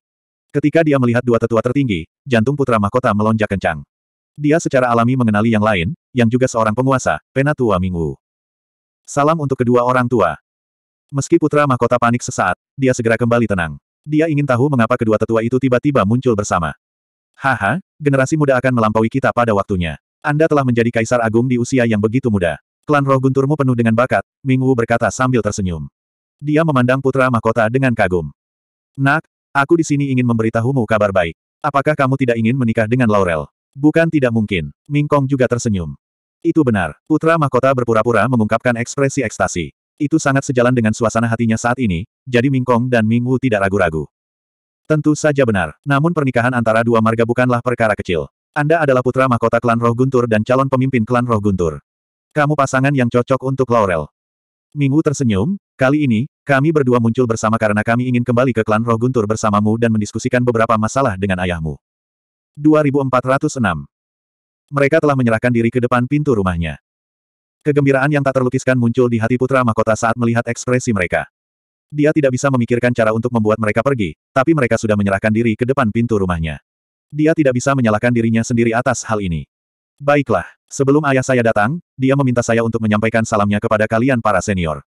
Ketika dia melihat dua tetua tertinggi, jantung putra mahkota melonjak kencang. Dia secara alami mengenali yang lain, yang juga seorang penguasa, Penatua Mingwu. Salam untuk kedua orang tua. Meski putra mahkota panik sesaat, dia segera kembali tenang. Dia ingin tahu mengapa kedua tetua itu tiba-tiba muncul bersama. Haha, generasi muda akan melampaui kita pada waktunya. Anda telah menjadi kaisar agung di usia yang begitu muda. Klan roh gunturmu penuh dengan bakat, Mingwu berkata sambil tersenyum. Dia memandang putra mahkota dengan kagum. Nak, aku di sini ingin memberitahumu kabar baik. Apakah kamu tidak ingin menikah dengan Laurel? Bukan tidak mungkin, Ming Kong juga tersenyum. Itu benar, putra mahkota berpura-pura mengungkapkan ekspresi ekstasi. Itu sangat sejalan dengan suasana hatinya saat ini, jadi Ming Kong dan Ming Wu tidak ragu-ragu. Tentu saja benar, namun pernikahan antara dua marga bukanlah perkara kecil. Anda adalah putra mahkota klan Roh Guntur dan calon pemimpin klan Roh Guntur. Kamu pasangan yang cocok untuk Laurel. Ming Wu tersenyum, kali ini, kami berdua muncul bersama karena kami ingin kembali ke klan Roh Guntur bersamamu dan mendiskusikan beberapa masalah dengan ayahmu. 2406. Mereka telah menyerahkan diri ke depan pintu rumahnya. Kegembiraan yang tak terlukiskan muncul di hati putra mahkota saat melihat ekspresi mereka. Dia tidak bisa memikirkan cara untuk membuat mereka pergi, tapi mereka sudah menyerahkan diri ke depan pintu rumahnya. Dia tidak bisa menyalahkan dirinya sendiri atas hal ini. Baiklah, sebelum ayah saya datang, dia meminta saya untuk menyampaikan salamnya kepada kalian para senior.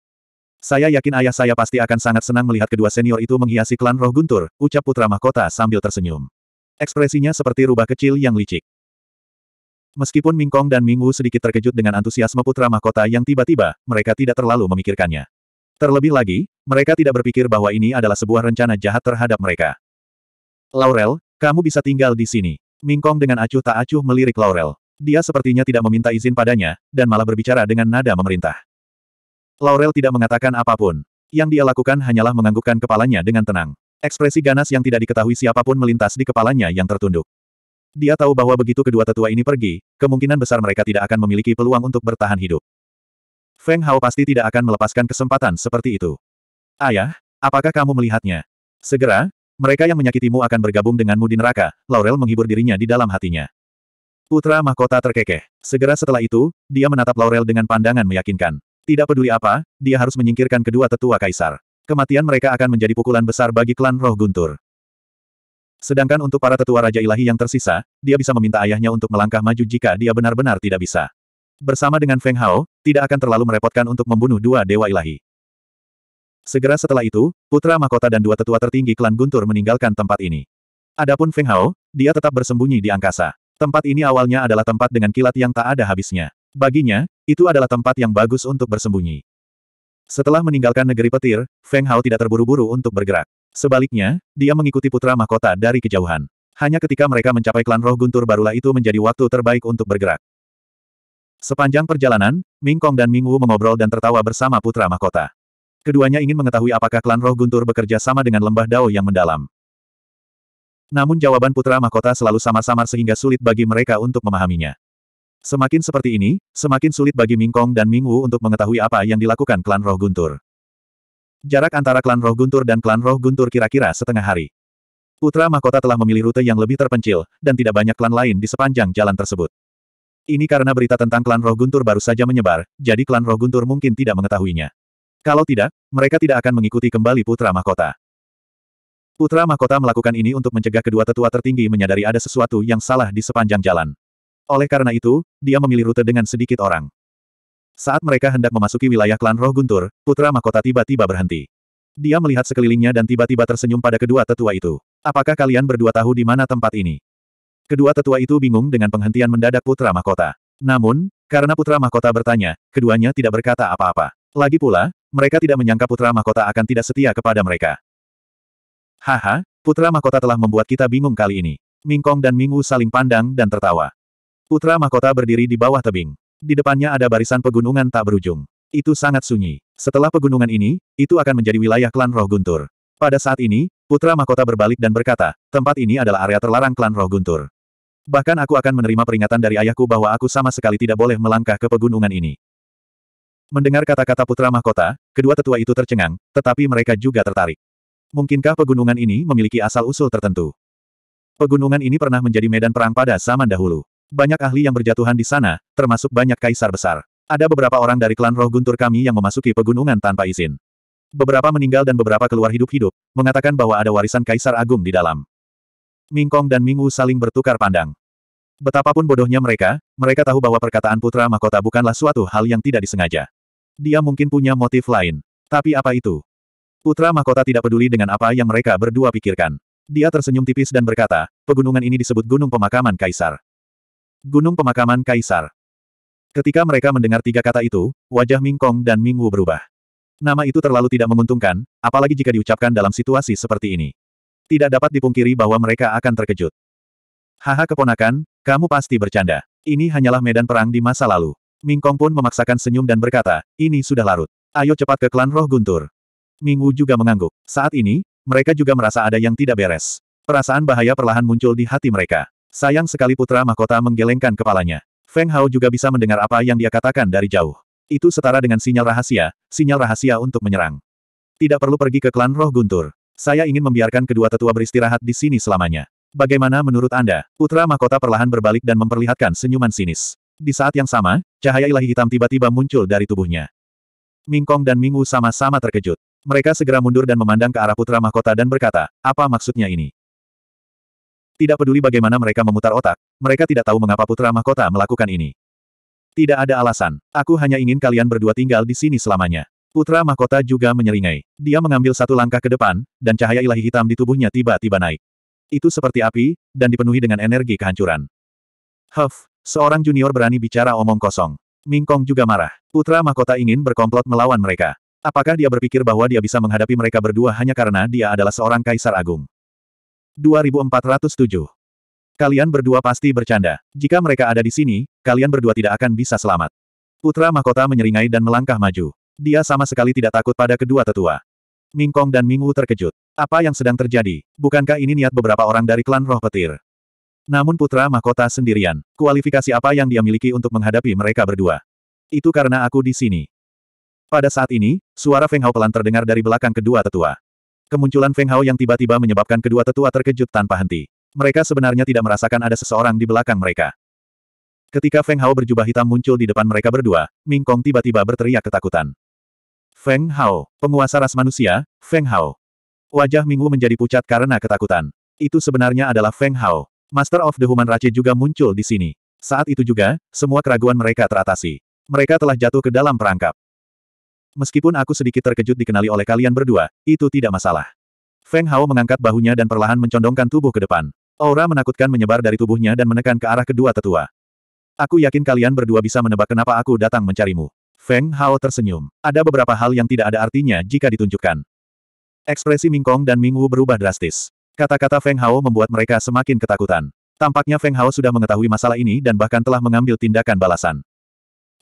Saya yakin ayah saya pasti akan sangat senang melihat kedua senior itu menghiasi klan roh guntur, ucap putra mahkota sambil tersenyum. Ekspresinya seperti rubah kecil yang licik. Meskipun Mingkong dan Mingwu sedikit terkejut dengan antusiasme putra mahkota yang tiba-tiba, mereka tidak terlalu memikirkannya. Terlebih lagi, mereka tidak berpikir bahwa ini adalah sebuah rencana jahat terhadap mereka. Laurel, kamu bisa tinggal di sini. Mingkong dengan acuh tak acuh melirik Laurel. Dia sepertinya tidak meminta izin padanya, dan malah berbicara dengan nada memerintah. Laurel tidak mengatakan apapun. Yang dia lakukan hanyalah menganggukkan kepalanya dengan tenang. Ekspresi ganas yang tidak diketahui siapapun melintas di kepalanya yang tertunduk. Dia tahu bahwa begitu kedua tetua ini pergi, kemungkinan besar mereka tidak akan memiliki peluang untuk bertahan hidup. Feng Hao pasti tidak akan melepaskan kesempatan seperti itu. Ayah, apakah kamu melihatnya? Segera, mereka yang menyakitimu akan bergabung denganmu di neraka, Laurel menghibur dirinya di dalam hatinya. Putra mahkota terkekeh. Segera setelah itu, dia menatap Laurel dengan pandangan meyakinkan. Tidak peduli apa, dia harus menyingkirkan kedua tetua kaisar. Kematian mereka akan menjadi pukulan besar bagi klan roh guntur. Sedangkan untuk para tetua Raja Ilahi yang tersisa, dia bisa meminta ayahnya untuk melangkah maju jika dia benar-benar tidak bisa. Bersama dengan Feng Hao, tidak akan terlalu merepotkan untuk membunuh dua dewa ilahi. Segera setelah itu, putra mahkota dan dua tetua tertinggi klan Guntur meninggalkan tempat ini. Adapun Feng Hao, dia tetap bersembunyi di angkasa. Tempat ini awalnya adalah tempat dengan kilat yang tak ada habisnya. Baginya, itu adalah tempat yang bagus untuk bersembunyi. Setelah meninggalkan negeri petir, Feng Hao tidak terburu-buru untuk bergerak. Sebaliknya, dia mengikuti putra mahkota dari kejauhan. Hanya ketika mereka mencapai klan roh guntur barulah itu menjadi waktu terbaik untuk bergerak. Sepanjang perjalanan, Ming Kong dan Ming Wu mengobrol dan tertawa bersama putra mahkota. Keduanya ingin mengetahui apakah klan roh guntur bekerja sama dengan lembah Dao yang mendalam. Namun jawaban putra mahkota selalu samar-samar sehingga sulit bagi mereka untuk memahaminya. Semakin seperti ini, semakin sulit bagi Mingkong dan Mingwu untuk mengetahui apa yang dilakukan klan roh guntur. Jarak antara klan roh guntur dan klan roh guntur kira-kira setengah hari. Putra Mahkota telah memilih rute yang lebih terpencil, dan tidak banyak klan lain di sepanjang jalan tersebut. Ini karena berita tentang klan roh guntur baru saja menyebar, jadi klan roh guntur mungkin tidak mengetahuinya. Kalau tidak, mereka tidak akan mengikuti kembali Putra Mahkota. Putra Mahkota melakukan ini untuk mencegah kedua tetua tertinggi menyadari ada sesuatu yang salah di sepanjang jalan. Oleh karena itu, dia memilih rute dengan sedikit orang. Saat mereka hendak memasuki wilayah klan roh guntur, putra mahkota tiba-tiba berhenti. Dia melihat sekelilingnya dan tiba-tiba tersenyum pada kedua tetua itu. Apakah kalian berdua tahu di mana tempat ini? Kedua tetua itu bingung dengan penghentian mendadak putra mahkota. Namun, karena putra mahkota bertanya, keduanya tidak berkata apa-apa. Lagi pula, mereka tidak menyangka putra mahkota akan tidak setia kepada mereka. Haha, putra mahkota telah membuat kita bingung kali ini. Mingkong dan Mingwu saling pandang dan tertawa. Putra mahkota berdiri di bawah tebing. Di depannya ada barisan pegunungan tak berujung. Itu sangat sunyi. Setelah pegunungan ini, itu akan menjadi wilayah klan roh guntur. Pada saat ini, putra mahkota berbalik dan berkata, tempat ini adalah area terlarang klan roh guntur. Bahkan aku akan menerima peringatan dari ayahku bahwa aku sama sekali tidak boleh melangkah ke pegunungan ini. Mendengar kata-kata putra mahkota, kedua tetua itu tercengang, tetapi mereka juga tertarik. Mungkinkah pegunungan ini memiliki asal-usul tertentu? Pegunungan ini pernah menjadi medan perang pada zaman dahulu. Banyak ahli yang berjatuhan di sana, termasuk banyak kaisar besar. Ada beberapa orang dari klan roh guntur kami yang memasuki pegunungan tanpa izin. Beberapa meninggal dan beberapa keluar hidup-hidup, mengatakan bahwa ada warisan kaisar agung di dalam. Mingkong dan Mingwu saling bertukar pandang. Betapapun bodohnya mereka, mereka tahu bahwa perkataan putra mahkota bukanlah suatu hal yang tidak disengaja. Dia mungkin punya motif lain. Tapi apa itu? Putra mahkota tidak peduli dengan apa yang mereka berdua pikirkan. Dia tersenyum tipis dan berkata, pegunungan ini disebut Gunung Pemakaman Kaisar. Gunung Pemakaman Kaisar. Ketika mereka mendengar tiga kata itu, wajah Ming Kong dan Ming Wu berubah. Nama itu terlalu tidak menguntungkan, apalagi jika diucapkan dalam situasi seperti ini. Tidak dapat dipungkiri bahwa mereka akan terkejut. Haha keponakan, kamu pasti bercanda. Ini hanyalah medan perang di masa lalu. Ming Kong pun memaksakan senyum dan berkata, ini sudah larut. Ayo cepat ke klan roh guntur. Ming Wu juga mengangguk. Saat ini, mereka juga merasa ada yang tidak beres. Perasaan bahaya perlahan muncul di hati mereka. Sayang sekali putra mahkota menggelengkan kepalanya. Feng Hao juga bisa mendengar apa yang dia katakan dari jauh. Itu setara dengan sinyal rahasia, sinyal rahasia untuk menyerang. Tidak perlu pergi ke klan roh guntur. Saya ingin membiarkan kedua tetua beristirahat di sini selamanya. Bagaimana menurut Anda? Putra mahkota perlahan berbalik dan memperlihatkan senyuman sinis. Di saat yang sama, cahaya ilahi hitam tiba-tiba muncul dari tubuhnya. Mingkong dan Mingwu sama-sama terkejut. Mereka segera mundur dan memandang ke arah putra mahkota dan berkata, apa maksudnya ini? Tidak peduli bagaimana mereka memutar otak, mereka tidak tahu mengapa putra mahkota melakukan ini. Tidak ada alasan. Aku hanya ingin kalian berdua tinggal di sini selamanya. Putra mahkota juga menyeringai. Dia mengambil satu langkah ke depan, dan cahaya ilahi hitam di tubuhnya tiba-tiba naik. Itu seperti api, dan dipenuhi dengan energi kehancuran. Huff, seorang junior berani bicara omong kosong. Mingkong juga marah. Putra mahkota ingin berkomplot melawan mereka. Apakah dia berpikir bahwa dia bisa menghadapi mereka berdua hanya karena dia adalah seorang kaisar agung? 2407. Kalian berdua pasti bercanda. Jika mereka ada di sini, kalian berdua tidak akan bisa selamat. Putra mahkota menyeringai dan melangkah maju. Dia sama sekali tidak takut pada kedua tetua. Mingkong dan Mingwu terkejut. Apa yang sedang terjadi? Bukankah ini niat beberapa orang dari klan roh petir? Namun putra mahkota sendirian. Kualifikasi apa yang dia miliki untuk menghadapi mereka berdua? Itu karena aku di sini. Pada saat ini, suara Feng Hao pelan terdengar dari belakang kedua tetua. Kemunculan Feng Hao yang tiba-tiba menyebabkan kedua tetua terkejut tanpa henti. Mereka sebenarnya tidak merasakan ada seseorang di belakang mereka. Ketika Feng Hao berjubah hitam muncul di depan mereka berdua, Ming Kong tiba-tiba berteriak ketakutan. Feng Hao, penguasa ras manusia, Feng Hao. Wajah Ming Wu menjadi pucat karena ketakutan. Itu sebenarnya adalah Feng Hao. Master of the Human Race juga muncul di sini. Saat itu juga, semua keraguan mereka teratasi. Mereka telah jatuh ke dalam perangkap. Meskipun aku sedikit terkejut dikenali oleh kalian berdua, itu tidak masalah. Feng Hao mengangkat bahunya dan perlahan mencondongkan tubuh ke depan. Aura menakutkan menyebar dari tubuhnya dan menekan ke arah kedua tetua. Aku yakin kalian berdua bisa menebak kenapa aku datang mencarimu. Feng Hao tersenyum. Ada beberapa hal yang tidak ada artinya jika ditunjukkan. Ekspresi Ming Kong dan Ming Wu berubah drastis. Kata-kata Feng Hao membuat mereka semakin ketakutan. Tampaknya Feng Hao sudah mengetahui masalah ini dan bahkan telah mengambil tindakan balasan.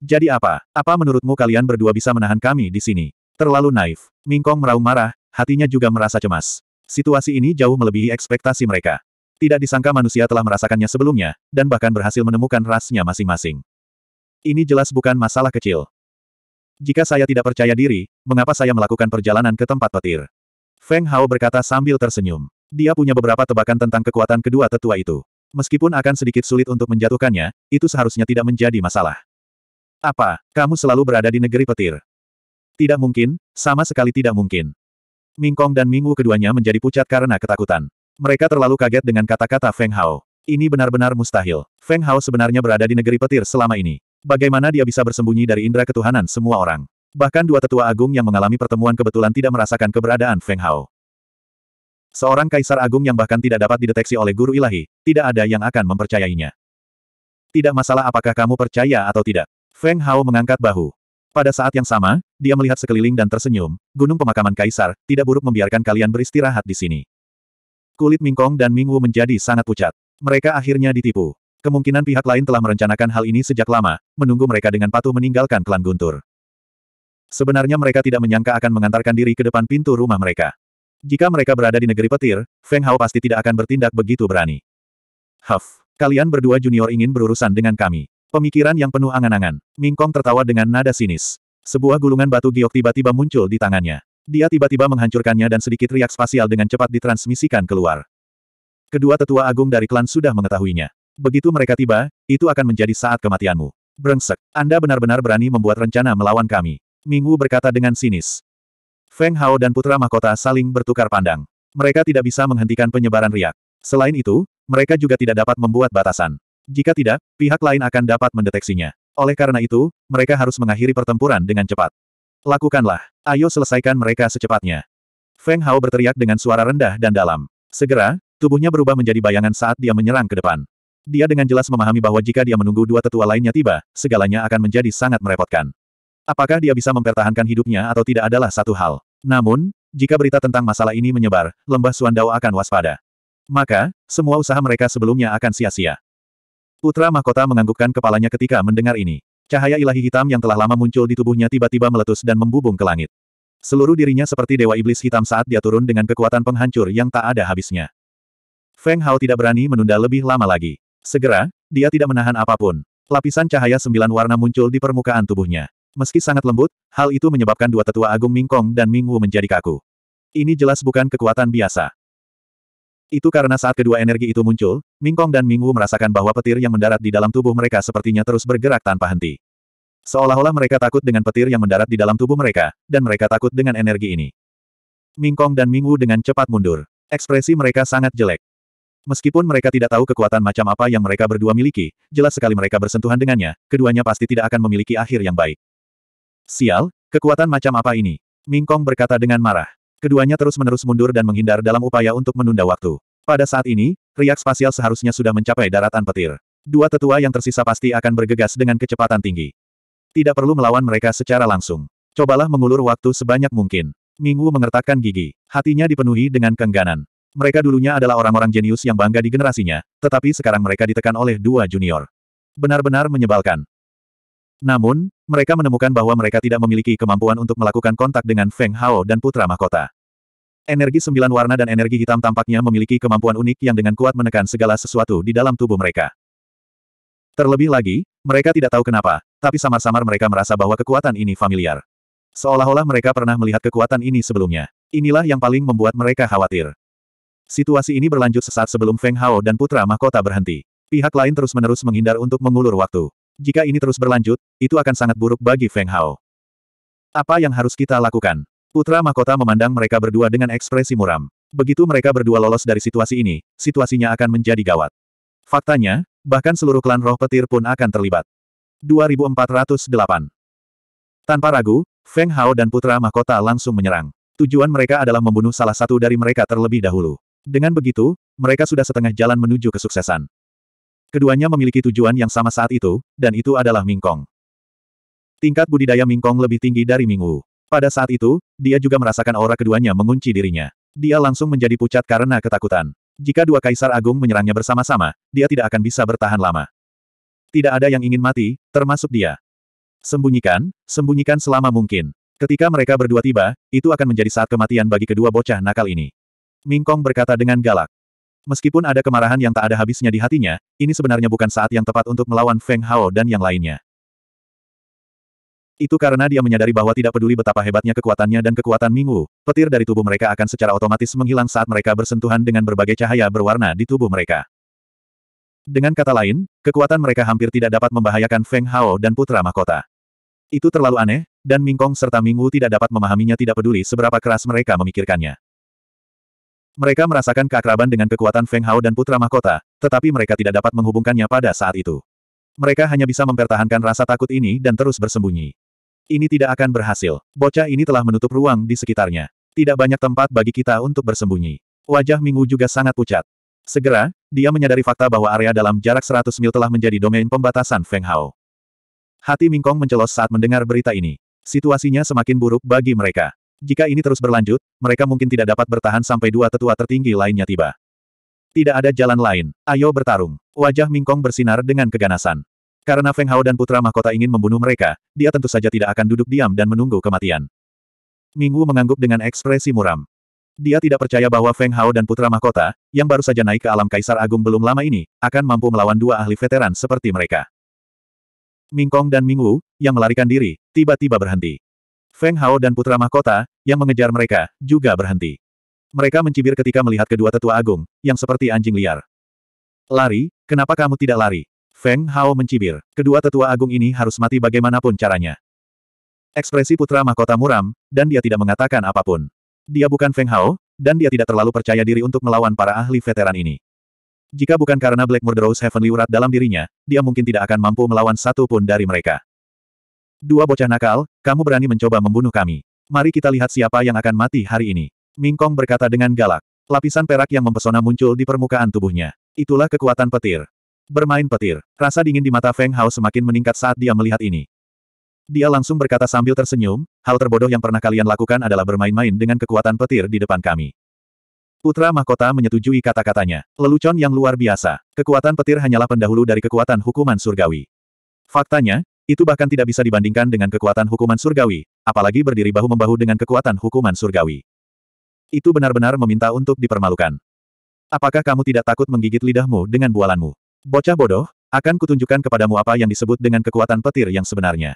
Jadi apa? Apa menurutmu kalian berdua bisa menahan kami di sini? Terlalu naif. Mingkong meraung marah, hatinya juga merasa cemas. Situasi ini jauh melebihi ekspektasi mereka. Tidak disangka manusia telah merasakannya sebelumnya, dan bahkan berhasil menemukan rasnya masing-masing. Ini jelas bukan masalah kecil. Jika saya tidak percaya diri, mengapa saya melakukan perjalanan ke tempat petir? Feng Hao berkata sambil tersenyum. Dia punya beberapa tebakan tentang kekuatan kedua tetua itu. Meskipun akan sedikit sulit untuk menjatuhkannya, itu seharusnya tidak menjadi masalah. Apa, kamu selalu berada di negeri petir? Tidak mungkin, sama sekali tidak mungkin. Mingkong dan Mingwu keduanya menjadi pucat karena ketakutan. Mereka terlalu kaget dengan kata-kata Feng Hao. Ini benar-benar mustahil. Feng Hao sebenarnya berada di negeri petir selama ini. Bagaimana dia bisa bersembunyi dari indera ketuhanan semua orang? Bahkan dua tetua agung yang mengalami pertemuan kebetulan tidak merasakan keberadaan Feng Hao. Seorang kaisar agung yang bahkan tidak dapat dideteksi oleh guru ilahi, tidak ada yang akan mempercayainya. Tidak masalah apakah kamu percaya atau tidak. Feng Hao mengangkat bahu. Pada saat yang sama, dia melihat sekeliling dan tersenyum, gunung pemakaman kaisar, tidak buruk membiarkan kalian beristirahat di sini. Kulit Mingkong dan Mingwu menjadi sangat pucat. Mereka akhirnya ditipu. Kemungkinan pihak lain telah merencanakan hal ini sejak lama, menunggu mereka dengan patuh meninggalkan klan Guntur. Sebenarnya mereka tidak menyangka akan mengantarkan diri ke depan pintu rumah mereka. Jika mereka berada di negeri petir, Feng Hao pasti tidak akan bertindak begitu berani. Huff, kalian berdua junior ingin berurusan dengan kami. Pemikiran yang penuh angan-angan. Mingkong tertawa dengan nada sinis. Sebuah gulungan batu giok tiba-tiba muncul di tangannya. Dia tiba-tiba menghancurkannya dan sedikit riak spasial dengan cepat ditransmisikan keluar. Kedua tetua agung dari klan sudah mengetahuinya. Begitu mereka tiba, itu akan menjadi saat kematianmu. Brengsek, Anda benar-benar berani membuat rencana melawan kami. Minggu berkata dengan sinis. Feng Hao dan Putra Mahkota saling bertukar pandang. Mereka tidak bisa menghentikan penyebaran riak. Selain itu, mereka juga tidak dapat membuat batasan. Jika tidak, pihak lain akan dapat mendeteksinya. Oleh karena itu, mereka harus mengakhiri pertempuran dengan cepat. Lakukanlah. Ayo selesaikan mereka secepatnya. Feng Hao berteriak dengan suara rendah dan dalam. Segera, tubuhnya berubah menjadi bayangan saat dia menyerang ke depan. Dia dengan jelas memahami bahwa jika dia menunggu dua tetua lainnya tiba, segalanya akan menjadi sangat merepotkan. Apakah dia bisa mempertahankan hidupnya atau tidak adalah satu hal. Namun, jika berita tentang masalah ini menyebar, lembah Suandao akan waspada. Maka, semua usaha mereka sebelumnya akan sia-sia. Putra Mahkota menganggukkan kepalanya ketika mendengar ini. Cahaya ilahi hitam yang telah lama muncul di tubuhnya tiba-tiba meletus dan membubung ke langit. Seluruh dirinya seperti dewa iblis hitam saat dia turun dengan kekuatan penghancur yang tak ada habisnya. Feng Hao tidak berani menunda lebih lama lagi. Segera, dia tidak menahan apapun. Lapisan cahaya sembilan warna muncul di permukaan tubuhnya. Meski sangat lembut, hal itu menyebabkan dua tetua agung Ming Kong dan Ming Wu menjadi kaku. Ini jelas bukan kekuatan biasa. Itu karena saat kedua energi itu muncul, Mingkong dan Mingwu merasakan bahwa petir yang mendarat di dalam tubuh mereka sepertinya terus bergerak tanpa henti. Seolah-olah mereka takut dengan petir yang mendarat di dalam tubuh mereka, dan mereka takut dengan energi ini. Mingkong dan Mingwu dengan cepat mundur. Ekspresi mereka sangat jelek. Meskipun mereka tidak tahu kekuatan macam apa yang mereka berdua miliki, jelas sekali mereka bersentuhan dengannya, keduanya pasti tidak akan memiliki akhir yang baik. Sial, kekuatan macam apa ini? Mingkong berkata dengan marah. Keduanya terus-menerus mundur dan menghindar dalam upaya untuk menunda waktu. Pada saat ini, riak spasial seharusnya sudah mencapai daratan petir. Dua tetua yang tersisa pasti akan bergegas dengan kecepatan tinggi. Tidak perlu melawan mereka secara langsung. Cobalah mengulur waktu sebanyak mungkin. Minggu mengertakkan gigi. Hatinya dipenuhi dengan kengganan. Mereka dulunya adalah orang-orang jenius yang bangga di generasinya, tetapi sekarang mereka ditekan oleh dua junior. Benar-benar menyebalkan. Namun, mereka menemukan bahwa mereka tidak memiliki kemampuan untuk melakukan kontak dengan Feng Hao dan Putra Mahkota. Energi sembilan warna dan energi hitam tampaknya memiliki kemampuan unik yang dengan kuat menekan segala sesuatu di dalam tubuh mereka. Terlebih lagi, mereka tidak tahu kenapa, tapi samar-samar mereka merasa bahwa kekuatan ini familiar. Seolah-olah mereka pernah melihat kekuatan ini sebelumnya. Inilah yang paling membuat mereka khawatir. Situasi ini berlanjut sesaat sebelum Feng Hao dan Putra Mahkota berhenti. Pihak lain terus-menerus menghindar untuk mengulur waktu. Jika ini terus berlanjut, itu akan sangat buruk bagi Feng Hao. Apa yang harus kita lakukan? Putra Mahkota memandang mereka berdua dengan ekspresi muram. Begitu mereka berdua lolos dari situasi ini, situasinya akan menjadi gawat. Faktanya, bahkan seluruh klan roh petir pun akan terlibat. 2408 Tanpa ragu, Feng Hao dan Putra Mahkota langsung menyerang. Tujuan mereka adalah membunuh salah satu dari mereka terlebih dahulu. Dengan begitu, mereka sudah setengah jalan menuju kesuksesan. Keduanya memiliki tujuan yang sama saat itu, dan itu adalah Mingkong. Tingkat budidaya Mingkong lebih tinggi dari Mingwu. Pada saat itu, dia juga merasakan aura keduanya mengunci dirinya. Dia langsung menjadi pucat karena ketakutan. Jika dua kaisar agung menyerangnya bersama-sama, dia tidak akan bisa bertahan lama. Tidak ada yang ingin mati, termasuk dia. Sembunyikan, sembunyikan selama mungkin. Ketika mereka berdua tiba, itu akan menjadi saat kematian bagi kedua bocah nakal ini. Mingkong berkata dengan galak. Meskipun ada kemarahan yang tak ada habisnya di hatinya, ini sebenarnya bukan saat yang tepat untuk melawan Feng Hao dan yang lainnya. Itu karena dia menyadari bahwa tidak peduli betapa hebatnya kekuatannya dan kekuatan Mingwu, petir dari tubuh mereka akan secara otomatis menghilang saat mereka bersentuhan dengan berbagai cahaya berwarna di tubuh mereka. Dengan kata lain, kekuatan mereka hampir tidak dapat membahayakan Feng Hao dan Putra Mahkota. Itu terlalu aneh, dan Mingkong serta Mingwu tidak dapat memahaminya tidak peduli seberapa keras mereka memikirkannya. Mereka merasakan keakraban dengan kekuatan Feng Hao dan Putra Mahkota, tetapi mereka tidak dapat menghubungkannya pada saat itu. Mereka hanya bisa mempertahankan rasa takut ini dan terus bersembunyi. Ini tidak akan berhasil. Bocah ini telah menutup ruang di sekitarnya. Tidak banyak tempat bagi kita untuk bersembunyi. Wajah Minggu juga sangat pucat. Segera, dia menyadari fakta bahwa area dalam jarak 100 mil telah menjadi domain pembatasan Feng Hao. Hati Mingkong mencelos saat mendengar berita ini. Situasinya semakin buruk bagi mereka. Jika ini terus berlanjut, mereka mungkin tidak dapat bertahan sampai dua tetua tertinggi lainnya tiba. Tidak ada jalan lain, ayo bertarung. Wajah Mingkong bersinar dengan keganasan. Karena Feng Hao dan Putra Mahkota ingin membunuh mereka, dia tentu saja tidak akan duduk diam dan menunggu kematian. Minggu mengangguk dengan ekspresi muram. Dia tidak percaya bahwa Feng Hao dan Putra Mahkota, yang baru saja naik ke alam Kaisar Agung belum lama ini, akan mampu melawan dua ahli veteran seperti mereka. Ming Kong dan Ming Wu, yang melarikan diri, tiba-tiba berhenti. Feng Hao dan Putra Mahkota, yang mengejar mereka, juga berhenti. Mereka mencibir ketika melihat kedua tetua agung, yang seperti anjing liar. Lari, kenapa kamu tidak lari? Feng Hao mencibir. Kedua tetua agung ini harus mati bagaimanapun caranya. Ekspresi putra mahkota muram, dan dia tidak mengatakan apapun. Dia bukan Feng Hao, dan dia tidak terlalu percaya diri untuk melawan para ahli veteran ini. Jika bukan karena Black Murderous Heavenly urat dalam dirinya, dia mungkin tidak akan mampu melawan satu pun dari mereka. Dua bocah nakal, kamu berani mencoba membunuh kami. Mari kita lihat siapa yang akan mati hari ini. Mingkong berkata dengan galak. Lapisan perak yang mempesona muncul di permukaan tubuhnya. Itulah kekuatan petir. Bermain petir. Rasa dingin di mata Feng Hao semakin meningkat saat dia melihat ini. Dia langsung berkata sambil tersenyum, hal terbodoh yang pernah kalian lakukan adalah bermain-main dengan kekuatan petir di depan kami. Putra Mahkota menyetujui kata-katanya. Lelucon yang luar biasa. Kekuatan petir hanyalah pendahulu dari kekuatan hukuman surgawi. Faktanya, itu bahkan tidak bisa dibandingkan dengan kekuatan hukuman surgawi, apalagi berdiri bahu-membahu dengan kekuatan hukuman surgawi. Itu benar-benar meminta untuk dipermalukan. Apakah kamu tidak takut menggigit lidahmu dengan bualanmu? Bocah bodoh, akan kutunjukkan kepadamu apa yang disebut dengan kekuatan petir yang sebenarnya.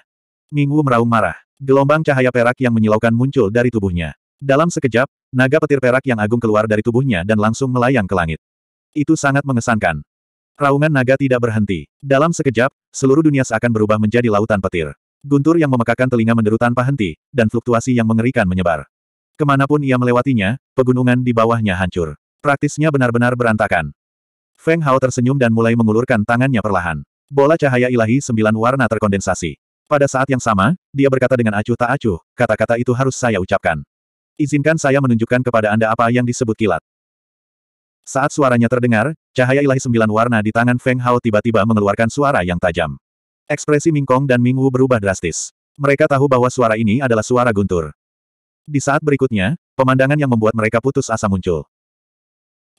Minggu meraung marah. Gelombang cahaya perak yang menyilaukan muncul dari tubuhnya. Dalam sekejap, naga petir perak yang agung keluar dari tubuhnya dan langsung melayang ke langit. Itu sangat mengesankan. Raungan naga tidak berhenti. Dalam sekejap, seluruh dunia seakan berubah menjadi lautan petir. Guntur yang memekakan telinga menderu tanpa henti, dan fluktuasi yang mengerikan menyebar. Kemanapun ia melewatinya, pegunungan di bawahnya hancur. Praktisnya benar-benar berantakan. Feng Hao tersenyum dan mulai mengulurkan tangannya perlahan. Bola cahaya ilahi sembilan warna terkondensasi. Pada saat yang sama, dia berkata dengan acuh tak acuh, kata-kata itu harus saya ucapkan. Izinkan saya menunjukkan kepada Anda apa yang disebut kilat. Saat suaranya terdengar, cahaya ilahi sembilan warna di tangan Feng Hao tiba-tiba mengeluarkan suara yang tajam. Ekspresi Ming Kong dan Ming Wu berubah drastis. Mereka tahu bahwa suara ini adalah suara guntur. Di saat berikutnya, pemandangan yang membuat mereka putus asa muncul.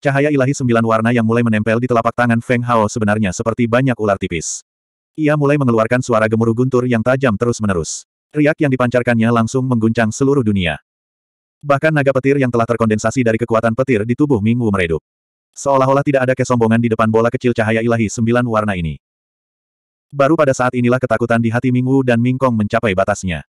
Cahaya ilahi sembilan warna yang mulai menempel di telapak tangan Feng Hao sebenarnya seperti banyak ular tipis. Ia mulai mengeluarkan suara gemuruh guntur yang tajam terus-menerus. Riak yang dipancarkannya langsung mengguncang seluruh dunia. Bahkan naga petir yang telah terkondensasi dari kekuatan petir di tubuh Minggu meredup. Seolah-olah tidak ada kesombongan di depan bola kecil cahaya ilahi sembilan warna ini. Baru pada saat inilah ketakutan di hati Minggu dan Mingkong mencapai batasnya.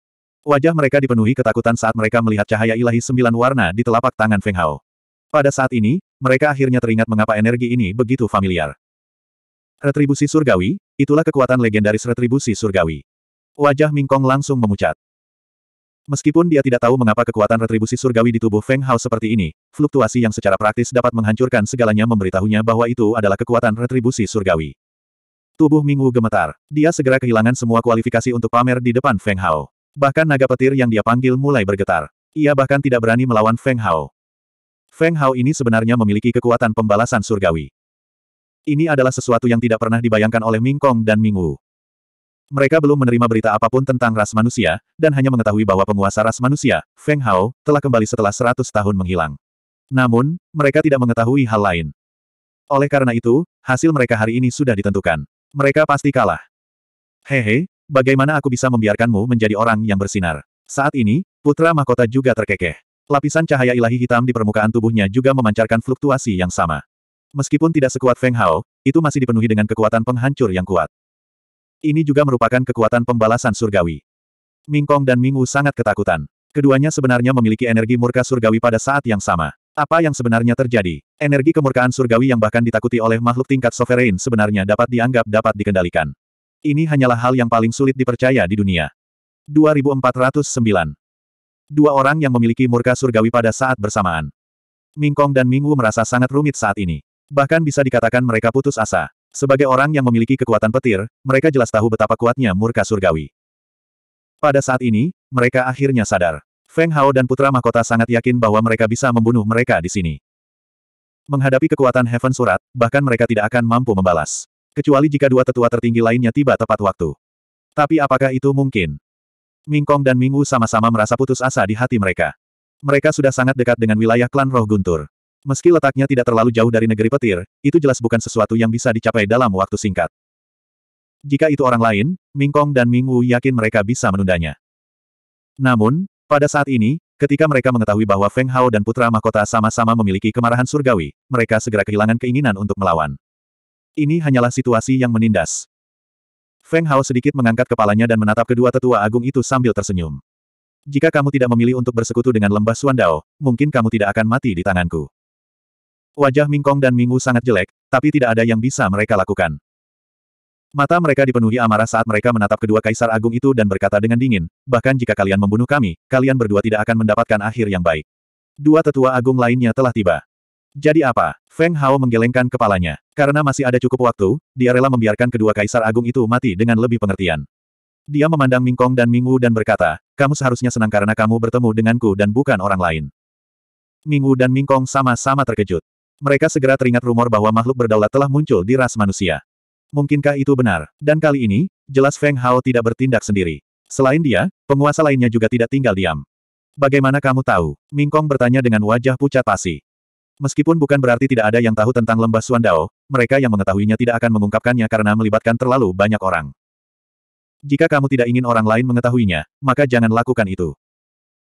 Wajah mereka dipenuhi ketakutan saat mereka melihat cahaya ilahi sembilan warna di telapak tangan Feng Hao. Pada saat ini, mereka akhirnya teringat mengapa energi ini begitu familiar. Retribusi surgawi, itulah kekuatan legendaris retribusi surgawi. Wajah Mingkong langsung memucat. Meskipun dia tidak tahu mengapa kekuatan retribusi surgawi di tubuh Feng Hao seperti ini, fluktuasi yang secara praktis dapat menghancurkan segalanya memberitahunya bahwa itu adalah kekuatan retribusi surgawi. Tubuh Ming Wu gemetar. Dia segera kehilangan semua kualifikasi untuk pamer di depan Feng Hao. Bahkan naga petir yang dia panggil mulai bergetar. Ia bahkan tidak berani melawan Feng Hao. Feng Hao ini sebenarnya memiliki kekuatan pembalasan surgawi. Ini adalah sesuatu yang tidak pernah dibayangkan oleh Ming Kong dan Ming Wu. Mereka belum menerima berita apapun tentang ras manusia, dan hanya mengetahui bahwa penguasa ras manusia, Feng Hao, telah kembali setelah 100 tahun menghilang. Namun, mereka tidak mengetahui hal lain. Oleh karena itu, hasil mereka hari ini sudah ditentukan. Mereka pasti kalah. Hehe, bagaimana aku bisa membiarkanmu menjadi orang yang bersinar? Saat ini, putra mahkota juga terkekeh. Lapisan cahaya ilahi hitam di permukaan tubuhnya juga memancarkan fluktuasi yang sama. Meskipun tidak sekuat Feng Hao, itu masih dipenuhi dengan kekuatan penghancur yang kuat. Ini juga merupakan kekuatan pembalasan surgawi. Mingkong dan Ming Wu sangat ketakutan. Keduanya sebenarnya memiliki energi murka surgawi pada saat yang sama. Apa yang sebenarnya terjadi? Energi kemurkaan surgawi yang bahkan ditakuti oleh makhluk tingkat sovereign sebenarnya dapat dianggap dapat dikendalikan. Ini hanyalah hal yang paling sulit dipercaya di dunia. 2409 Dua orang yang memiliki murka surgawi pada saat bersamaan. Mingkong dan Mingwu merasa sangat rumit saat ini. Bahkan bisa dikatakan mereka putus asa. Sebagai orang yang memiliki kekuatan petir, mereka jelas tahu betapa kuatnya murka surgawi. Pada saat ini, mereka akhirnya sadar. Feng Hao dan Putra Mahkota sangat yakin bahwa mereka bisa membunuh mereka di sini. Menghadapi kekuatan Heaven Surat, bahkan mereka tidak akan mampu membalas. Kecuali jika dua tetua tertinggi lainnya tiba tepat waktu. Tapi apakah itu mungkin? Mingkong dan Mingwu sama-sama merasa putus asa di hati mereka. Mereka sudah sangat dekat dengan wilayah klan roh guntur. Meski letaknya tidak terlalu jauh dari negeri petir, itu jelas bukan sesuatu yang bisa dicapai dalam waktu singkat. Jika itu orang lain, Mingkong dan Mingwu yakin mereka bisa menundanya. Namun, pada saat ini, ketika mereka mengetahui bahwa Feng Hao dan Putra Mahkota sama-sama memiliki kemarahan surgawi, mereka segera kehilangan keinginan untuk melawan. Ini hanyalah situasi yang menindas. Feng Hao sedikit mengangkat kepalanya dan menatap kedua tetua agung itu sambil tersenyum. Jika kamu tidak memilih untuk bersekutu dengan lembah Suan Dao, mungkin kamu tidak akan mati di tanganku. Wajah Mingkong dan Minggu sangat jelek, tapi tidak ada yang bisa mereka lakukan. Mata mereka dipenuhi amarah saat mereka menatap kedua kaisar agung itu dan berkata dengan dingin, bahkan jika kalian membunuh kami, kalian berdua tidak akan mendapatkan akhir yang baik. Dua tetua agung lainnya telah tiba. Jadi apa? Feng Hao menggelengkan kepalanya. Karena masih ada cukup waktu, dia rela membiarkan kedua kaisar agung itu mati dengan lebih pengertian. Dia memandang Ming Kong dan Ming Wu dan berkata, kamu seharusnya senang karena kamu bertemu denganku dan bukan orang lain. Ming Wu dan Ming Kong sama-sama terkejut. Mereka segera teringat rumor bahwa makhluk berdaulat telah muncul di ras manusia. Mungkinkah itu benar? Dan kali ini, jelas Feng Hao tidak bertindak sendiri. Selain dia, penguasa lainnya juga tidak tinggal diam. Bagaimana kamu tahu? Ming Kong bertanya dengan wajah pucat pasi. Meskipun bukan berarti tidak ada yang tahu tentang lembah Suandao, mereka yang mengetahuinya tidak akan mengungkapkannya karena melibatkan terlalu banyak orang. Jika kamu tidak ingin orang lain mengetahuinya, maka jangan lakukan itu.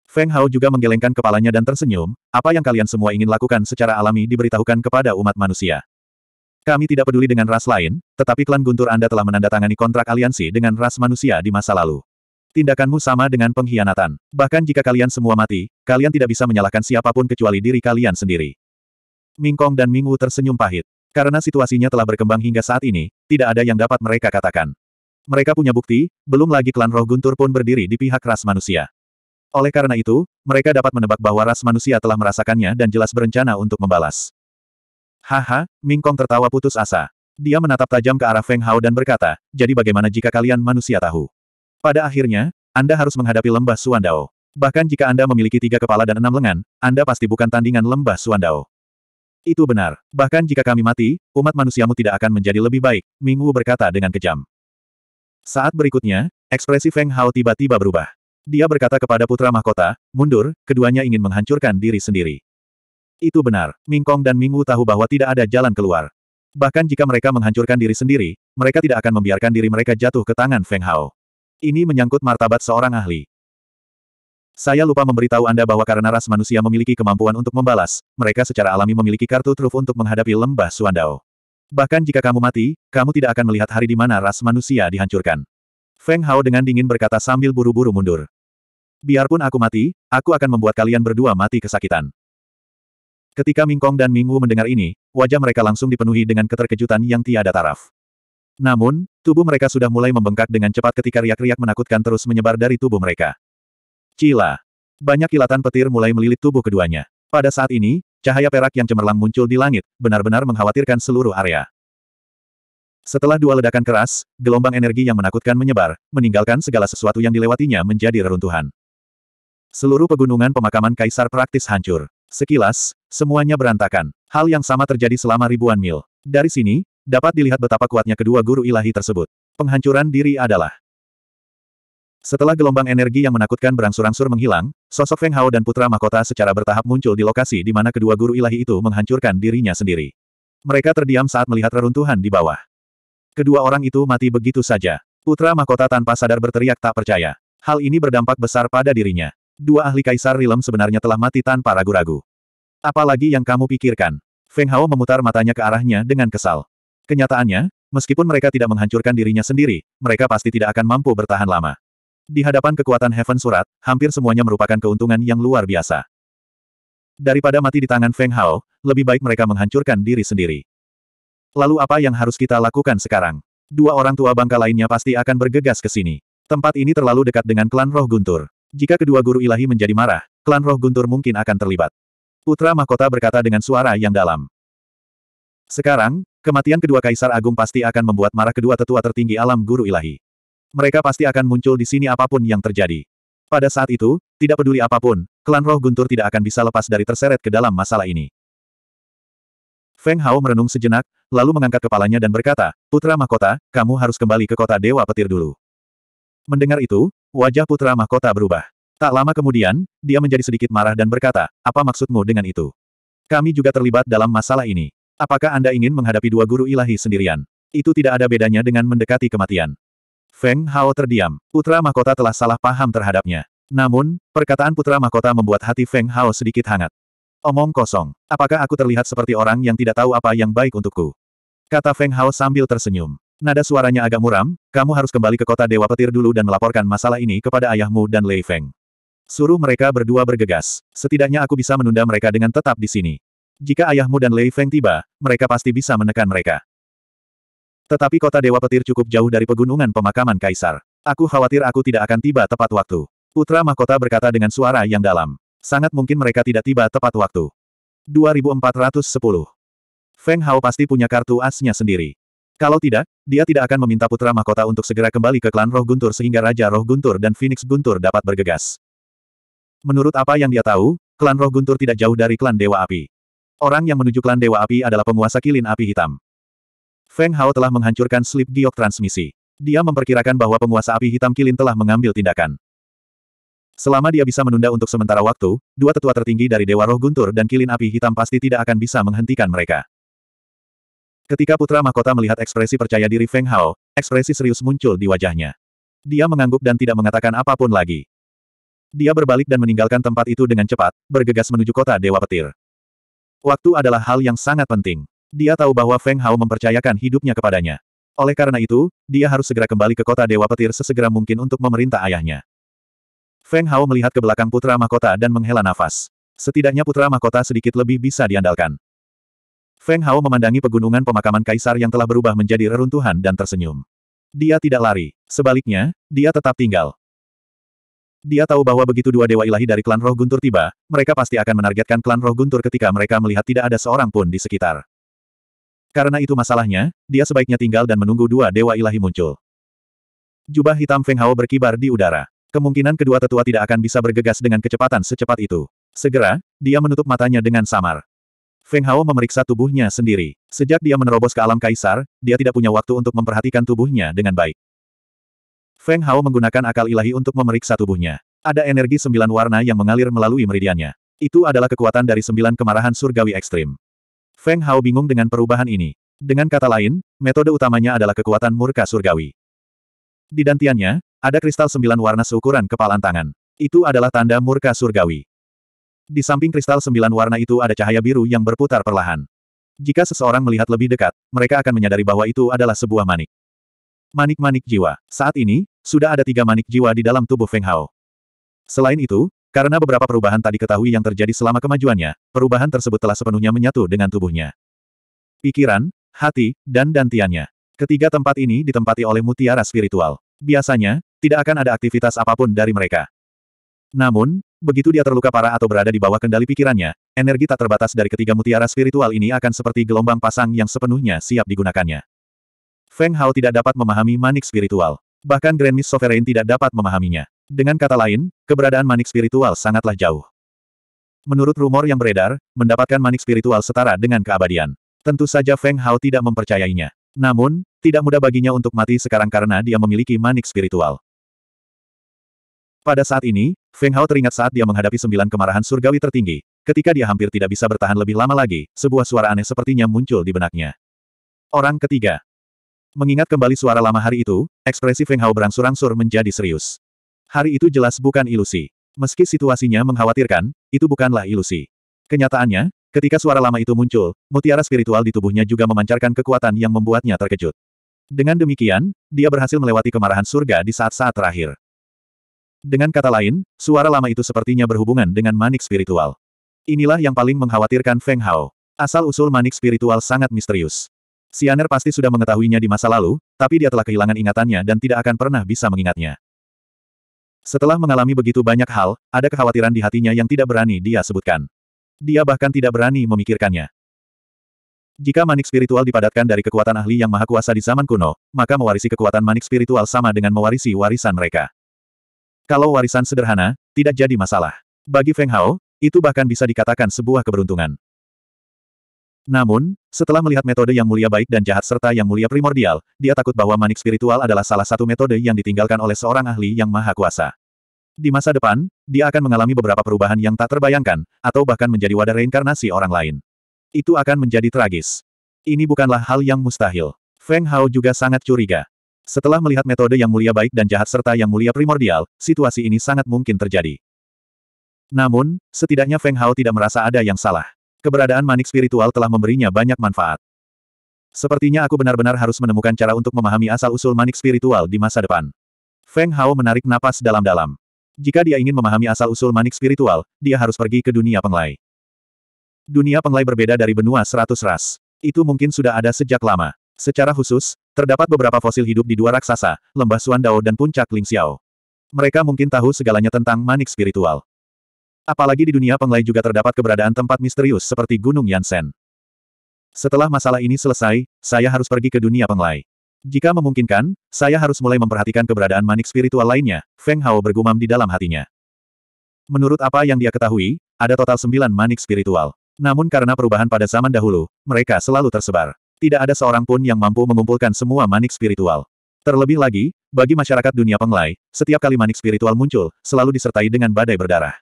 Feng Hao juga menggelengkan kepalanya dan tersenyum, apa yang kalian semua ingin lakukan secara alami diberitahukan kepada umat manusia. Kami tidak peduli dengan ras lain, tetapi klan Guntur Anda telah menandatangani kontrak aliansi dengan ras manusia di masa lalu. Tindakanmu sama dengan pengkhianatan. Bahkan jika kalian semua mati, kalian tidak bisa menyalahkan siapapun kecuali diri kalian sendiri. Mingkong dan Mingwu tersenyum pahit. Karena situasinya telah berkembang hingga saat ini, tidak ada yang dapat mereka katakan. Mereka punya bukti, belum lagi klan roh guntur pun berdiri di pihak ras manusia. Oleh karena itu, mereka dapat menebak bahwa ras manusia telah merasakannya dan jelas berencana untuk membalas. Haha, Mingkong tertawa putus asa. Dia menatap tajam ke arah Feng Hao dan berkata, jadi bagaimana jika kalian manusia tahu? Pada akhirnya, Anda harus menghadapi lembah Suandao. Bahkan jika Anda memiliki tiga kepala dan enam lengan, Anda pasti bukan tandingan lembah Suandao. Itu benar. Bahkan jika kami mati, umat manusiamu tidak akan menjadi lebih baik, Ming Wu berkata dengan kejam. Saat berikutnya, ekspresi Feng Hao tiba-tiba berubah. Dia berkata kepada putra mahkota, mundur, keduanya ingin menghancurkan diri sendiri. Itu benar, Ming Kong dan Ming Wu tahu bahwa tidak ada jalan keluar. Bahkan jika mereka menghancurkan diri sendiri, mereka tidak akan membiarkan diri mereka jatuh ke tangan Feng Hao. Ini menyangkut martabat seorang ahli. Saya lupa memberitahu Anda bahwa karena ras manusia memiliki kemampuan untuk membalas, mereka secara alami memiliki kartu truf untuk menghadapi lembah Suandao. Bahkan jika kamu mati, kamu tidak akan melihat hari di mana ras manusia dihancurkan. Feng Hao dengan dingin berkata sambil buru-buru mundur. Biarpun aku mati, aku akan membuat kalian berdua mati kesakitan. Ketika Ming Kong dan Ming Wu mendengar ini, wajah mereka langsung dipenuhi dengan keterkejutan yang tiada taraf. Namun, tubuh mereka sudah mulai membengkak dengan cepat ketika riak-riak menakutkan terus menyebar dari tubuh mereka. Cila. Banyak kilatan petir mulai melilit tubuh keduanya. Pada saat ini, cahaya perak yang cemerlang muncul di langit, benar-benar mengkhawatirkan seluruh area. Setelah dua ledakan keras, gelombang energi yang menakutkan menyebar, meninggalkan segala sesuatu yang dilewatinya menjadi reruntuhan. Seluruh pegunungan pemakaman kaisar praktis hancur. Sekilas, semuanya berantakan. Hal yang sama terjadi selama ribuan mil. Dari sini, dapat dilihat betapa kuatnya kedua guru ilahi tersebut. Penghancuran diri adalah setelah gelombang energi yang menakutkan berangsur-angsur menghilang, sosok Feng Hao dan Putra Mahkota secara bertahap muncul di lokasi di mana kedua guru ilahi itu menghancurkan dirinya sendiri. Mereka terdiam saat melihat reruntuhan di bawah. Kedua orang itu mati begitu saja. Putra Mahkota tanpa sadar berteriak tak percaya. Hal ini berdampak besar pada dirinya. Dua ahli Kaisar Rilem sebenarnya telah mati tanpa ragu-ragu. Apalagi yang kamu pikirkan? Feng Hao memutar matanya ke arahnya dengan kesal. Kenyataannya, meskipun mereka tidak menghancurkan dirinya sendiri, mereka pasti tidak akan mampu bertahan lama. Di hadapan kekuatan Heaven Surat, hampir semuanya merupakan keuntungan yang luar biasa. Daripada mati di tangan Feng Hao, lebih baik mereka menghancurkan diri sendiri. Lalu apa yang harus kita lakukan sekarang? Dua orang tua bangka lainnya pasti akan bergegas ke sini. Tempat ini terlalu dekat dengan klan roh guntur. Jika kedua guru ilahi menjadi marah, klan roh guntur mungkin akan terlibat. Putra Mahkota berkata dengan suara yang dalam. Sekarang, kematian kedua kaisar agung pasti akan membuat marah kedua tetua tertinggi alam guru ilahi mereka pasti akan muncul di sini apapun yang terjadi. Pada saat itu, tidak peduli apapun, klan roh guntur tidak akan bisa lepas dari terseret ke dalam masalah ini. Feng Hao merenung sejenak, lalu mengangkat kepalanya dan berkata, Putra Mahkota, kamu harus kembali ke kota Dewa Petir dulu. Mendengar itu, wajah Putra Mahkota berubah. Tak lama kemudian, dia menjadi sedikit marah dan berkata, apa maksudmu dengan itu? Kami juga terlibat dalam masalah ini. Apakah Anda ingin menghadapi dua guru ilahi sendirian? Itu tidak ada bedanya dengan mendekati kematian. Feng Hao terdiam. Putra mahkota telah salah paham terhadapnya. Namun, perkataan putra mahkota membuat hati Feng Hao sedikit hangat. Omong kosong. Apakah aku terlihat seperti orang yang tidak tahu apa yang baik untukku? Kata Feng Hao sambil tersenyum. Nada suaranya agak muram, kamu harus kembali ke kota Dewa Petir dulu dan melaporkan masalah ini kepada ayahmu dan Lei Feng. Suruh mereka berdua bergegas. Setidaknya aku bisa menunda mereka dengan tetap di sini. Jika ayahmu dan Lei Feng tiba, mereka pasti bisa menekan mereka. Tetapi kota Dewa Petir cukup jauh dari pegunungan pemakaman Kaisar. Aku khawatir aku tidak akan tiba tepat waktu. Putra Mahkota berkata dengan suara yang dalam. Sangat mungkin mereka tidak tiba tepat waktu. 2410. Feng Hao pasti punya kartu asnya sendiri. Kalau tidak, dia tidak akan meminta Putra Mahkota untuk segera kembali ke klan Roh Guntur sehingga Raja Roh Guntur dan Phoenix Guntur dapat bergegas. Menurut apa yang dia tahu, klan Roh Guntur tidak jauh dari klan Dewa Api. Orang yang menuju klan Dewa Api adalah penguasa kilin api hitam. Feng Hao telah menghancurkan slip giok transmisi. Dia memperkirakan bahwa penguasa api hitam kilin telah mengambil tindakan. Selama dia bisa menunda untuk sementara waktu, dua tetua tertinggi dari Dewa Roh Guntur dan kilin api hitam pasti tidak akan bisa menghentikan mereka. Ketika Putra Mahkota melihat ekspresi percaya diri Feng Hao, ekspresi serius muncul di wajahnya. Dia mengangguk dan tidak mengatakan apapun lagi. Dia berbalik dan meninggalkan tempat itu dengan cepat, bergegas menuju kota Dewa Petir. Waktu adalah hal yang sangat penting. Dia tahu bahwa Feng Hao mempercayakan hidupnya kepadanya. Oleh karena itu, dia harus segera kembali ke kota Dewa Petir sesegera mungkin untuk memerintah ayahnya. Feng Hao melihat ke belakang putra mahkota dan menghela nafas. Setidaknya putra mahkota sedikit lebih bisa diandalkan. Feng Hao memandangi pegunungan pemakaman kaisar yang telah berubah menjadi reruntuhan dan tersenyum. Dia tidak lari. Sebaliknya, dia tetap tinggal. Dia tahu bahwa begitu dua dewa ilahi dari klan roh guntur tiba, mereka pasti akan menargetkan klan roh guntur ketika mereka melihat tidak ada seorang pun di sekitar. Karena itu masalahnya, dia sebaiknya tinggal dan menunggu dua dewa ilahi muncul. Jubah hitam Feng Hao berkibar di udara. Kemungkinan kedua tetua tidak akan bisa bergegas dengan kecepatan secepat itu. Segera, dia menutup matanya dengan samar. Feng Hao memeriksa tubuhnya sendiri. Sejak dia menerobos ke alam kaisar, dia tidak punya waktu untuk memperhatikan tubuhnya dengan baik. Feng Hao menggunakan akal ilahi untuk memeriksa tubuhnya. Ada energi sembilan warna yang mengalir melalui meridiannya. Itu adalah kekuatan dari sembilan kemarahan surgawi ekstrim. Feng Hao bingung dengan perubahan ini. Dengan kata lain, metode utamanya adalah kekuatan murka surgawi. Di dantiannya, ada kristal sembilan warna seukuran kepalan tangan. Itu adalah tanda murka surgawi. Di samping kristal sembilan warna itu ada cahaya biru yang berputar perlahan. Jika seseorang melihat lebih dekat, mereka akan menyadari bahwa itu adalah sebuah manik. Manik-manik jiwa. Saat ini, sudah ada tiga manik jiwa di dalam tubuh Feng Hao. Selain itu, karena beberapa perubahan tak diketahui yang terjadi selama kemajuannya, perubahan tersebut telah sepenuhnya menyatu dengan tubuhnya. Pikiran, hati, dan dantiannya. Ketiga tempat ini ditempati oleh mutiara spiritual. Biasanya, tidak akan ada aktivitas apapun dari mereka. Namun, begitu dia terluka parah atau berada di bawah kendali pikirannya, energi tak terbatas dari ketiga mutiara spiritual ini akan seperti gelombang pasang yang sepenuhnya siap digunakannya. Feng Hao tidak dapat memahami manik spiritual. Bahkan Grand Miss Sovereign tidak dapat memahaminya. Dengan kata lain, keberadaan manik spiritual sangatlah jauh. Menurut rumor yang beredar, mendapatkan manik spiritual setara dengan keabadian. Tentu saja Feng Hao tidak mempercayainya. Namun, tidak mudah baginya untuk mati sekarang karena dia memiliki manik spiritual. Pada saat ini, Feng Hao teringat saat dia menghadapi sembilan kemarahan surgawi tertinggi. Ketika dia hampir tidak bisa bertahan lebih lama lagi, sebuah suara aneh sepertinya muncul di benaknya. Orang ketiga. Mengingat kembali suara lama hari itu, ekspresi Feng Hao berangsur-angsur menjadi serius. Hari itu jelas bukan ilusi. Meski situasinya mengkhawatirkan, itu bukanlah ilusi. Kenyataannya, ketika suara lama itu muncul, mutiara spiritual di tubuhnya juga memancarkan kekuatan yang membuatnya terkejut. Dengan demikian, dia berhasil melewati kemarahan surga di saat-saat terakhir. Dengan kata lain, suara lama itu sepertinya berhubungan dengan manik spiritual. Inilah yang paling mengkhawatirkan Feng Hao. Asal-usul manik spiritual sangat misterius. Sianer pasti sudah mengetahuinya di masa lalu, tapi dia telah kehilangan ingatannya dan tidak akan pernah bisa mengingatnya. Setelah mengalami begitu banyak hal, ada kekhawatiran di hatinya yang tidak berani dia sebutkan. Dia bahkan tidak berani memikirkannya. Jika manik spiritual dipadatkan dari kekuatan ahli yang maha kuasa di zaman kuno, maka mewarisi kekuatan manik spiritual sama dengan mewarisi warisan mereka. Kalau warisan sederhana, tidak jadi masalah. Bagi Feng Hao, itu bahkan bisa dikatakan sebuah keberuntungan. Namun, setelah melihat metode yang mulia baik dan jahat serta yang mulia primordial, dia takut bahwa manik spiritual adalah salah satu metode yang ditinggalkan oleh seorang ahli yang maha kuasa. Di masa depan, dia akan mengalami beberapa perubahan yang tak terbayangkan, atau bahkan menjadi wadah reinkarnasi orang lain. Itu akan menjadi tragis. Ini bukanlah hal yang mustahil. Feng Hao juga sangat curiga. Setelah melihat metode yang mulia baik dan jahat serta yang mulia primordial, situasi ini sangat mungkin terjadi. Namun, setidaknya Feng Hao tidak merasa ada yang salah. Keberadaan manik spiritual telah memberinya banyak manfaat. Sepertinya aku benar-benar harus menemukan cara untuk memahami asal-usul manik spiritual di masa depan. Feng Hao menarik napas dalam-dalam. Jika dia ingin memahami asal-usul manik spiritual, dia harus pergi ke dunia penglai. Dunia penglai berbeda dari benua seratus ras. Itu mungkin sudah ada sejak lama. Secara khusus, terdapat beberapa fosil hidup di dua raksasa, lembah Suandao dan puncak Lingxiao. Mereka mungkin tahu segalanya tentang manik spiritual. Apalagi di dunia penglai juga terdapat keberadaan tempat misterius seperti Gunung Yansen. Setelah masalah ini selesai, saya harus pergi ke dunia penglai. Jika memungkinkan, saya harus mulai memperhatikan keberadaan manik spiritual lainnya, Feng Hao bergumam di dalam hatinya. Menurut apa yang dia ketahui, ada total sembilan manik spiritual. Namun karena perubahan pada zaman dahulu, mereka selalu tersebar. Tidak ada seorang pun yang mampu mengumpulkan semua manik spiritual. Terlebih lagi, bagi masyarakat dunia penglai, setiap kali manik spiritual muncul, selalu disertai dengan badai berdarah.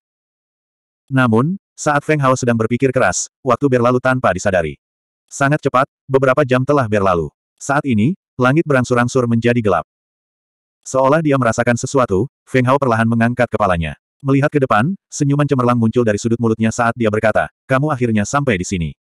Namun, saat Feng Hao sedang berpikir keras, waktu berlalu tanpa disadari. Sangat cepat, beberapa jam telah berlalu. Saat ini, langit berangsur-angsur menjadi gelap. Seolah dia merasakan sesuatu, Feng Hao perlahan mengangkat kepalanya. Melihat ke depan, senyuman cemerlang muncul dari sudut mulutnya saat dia berkata, kamu akhirnya sampai di sini.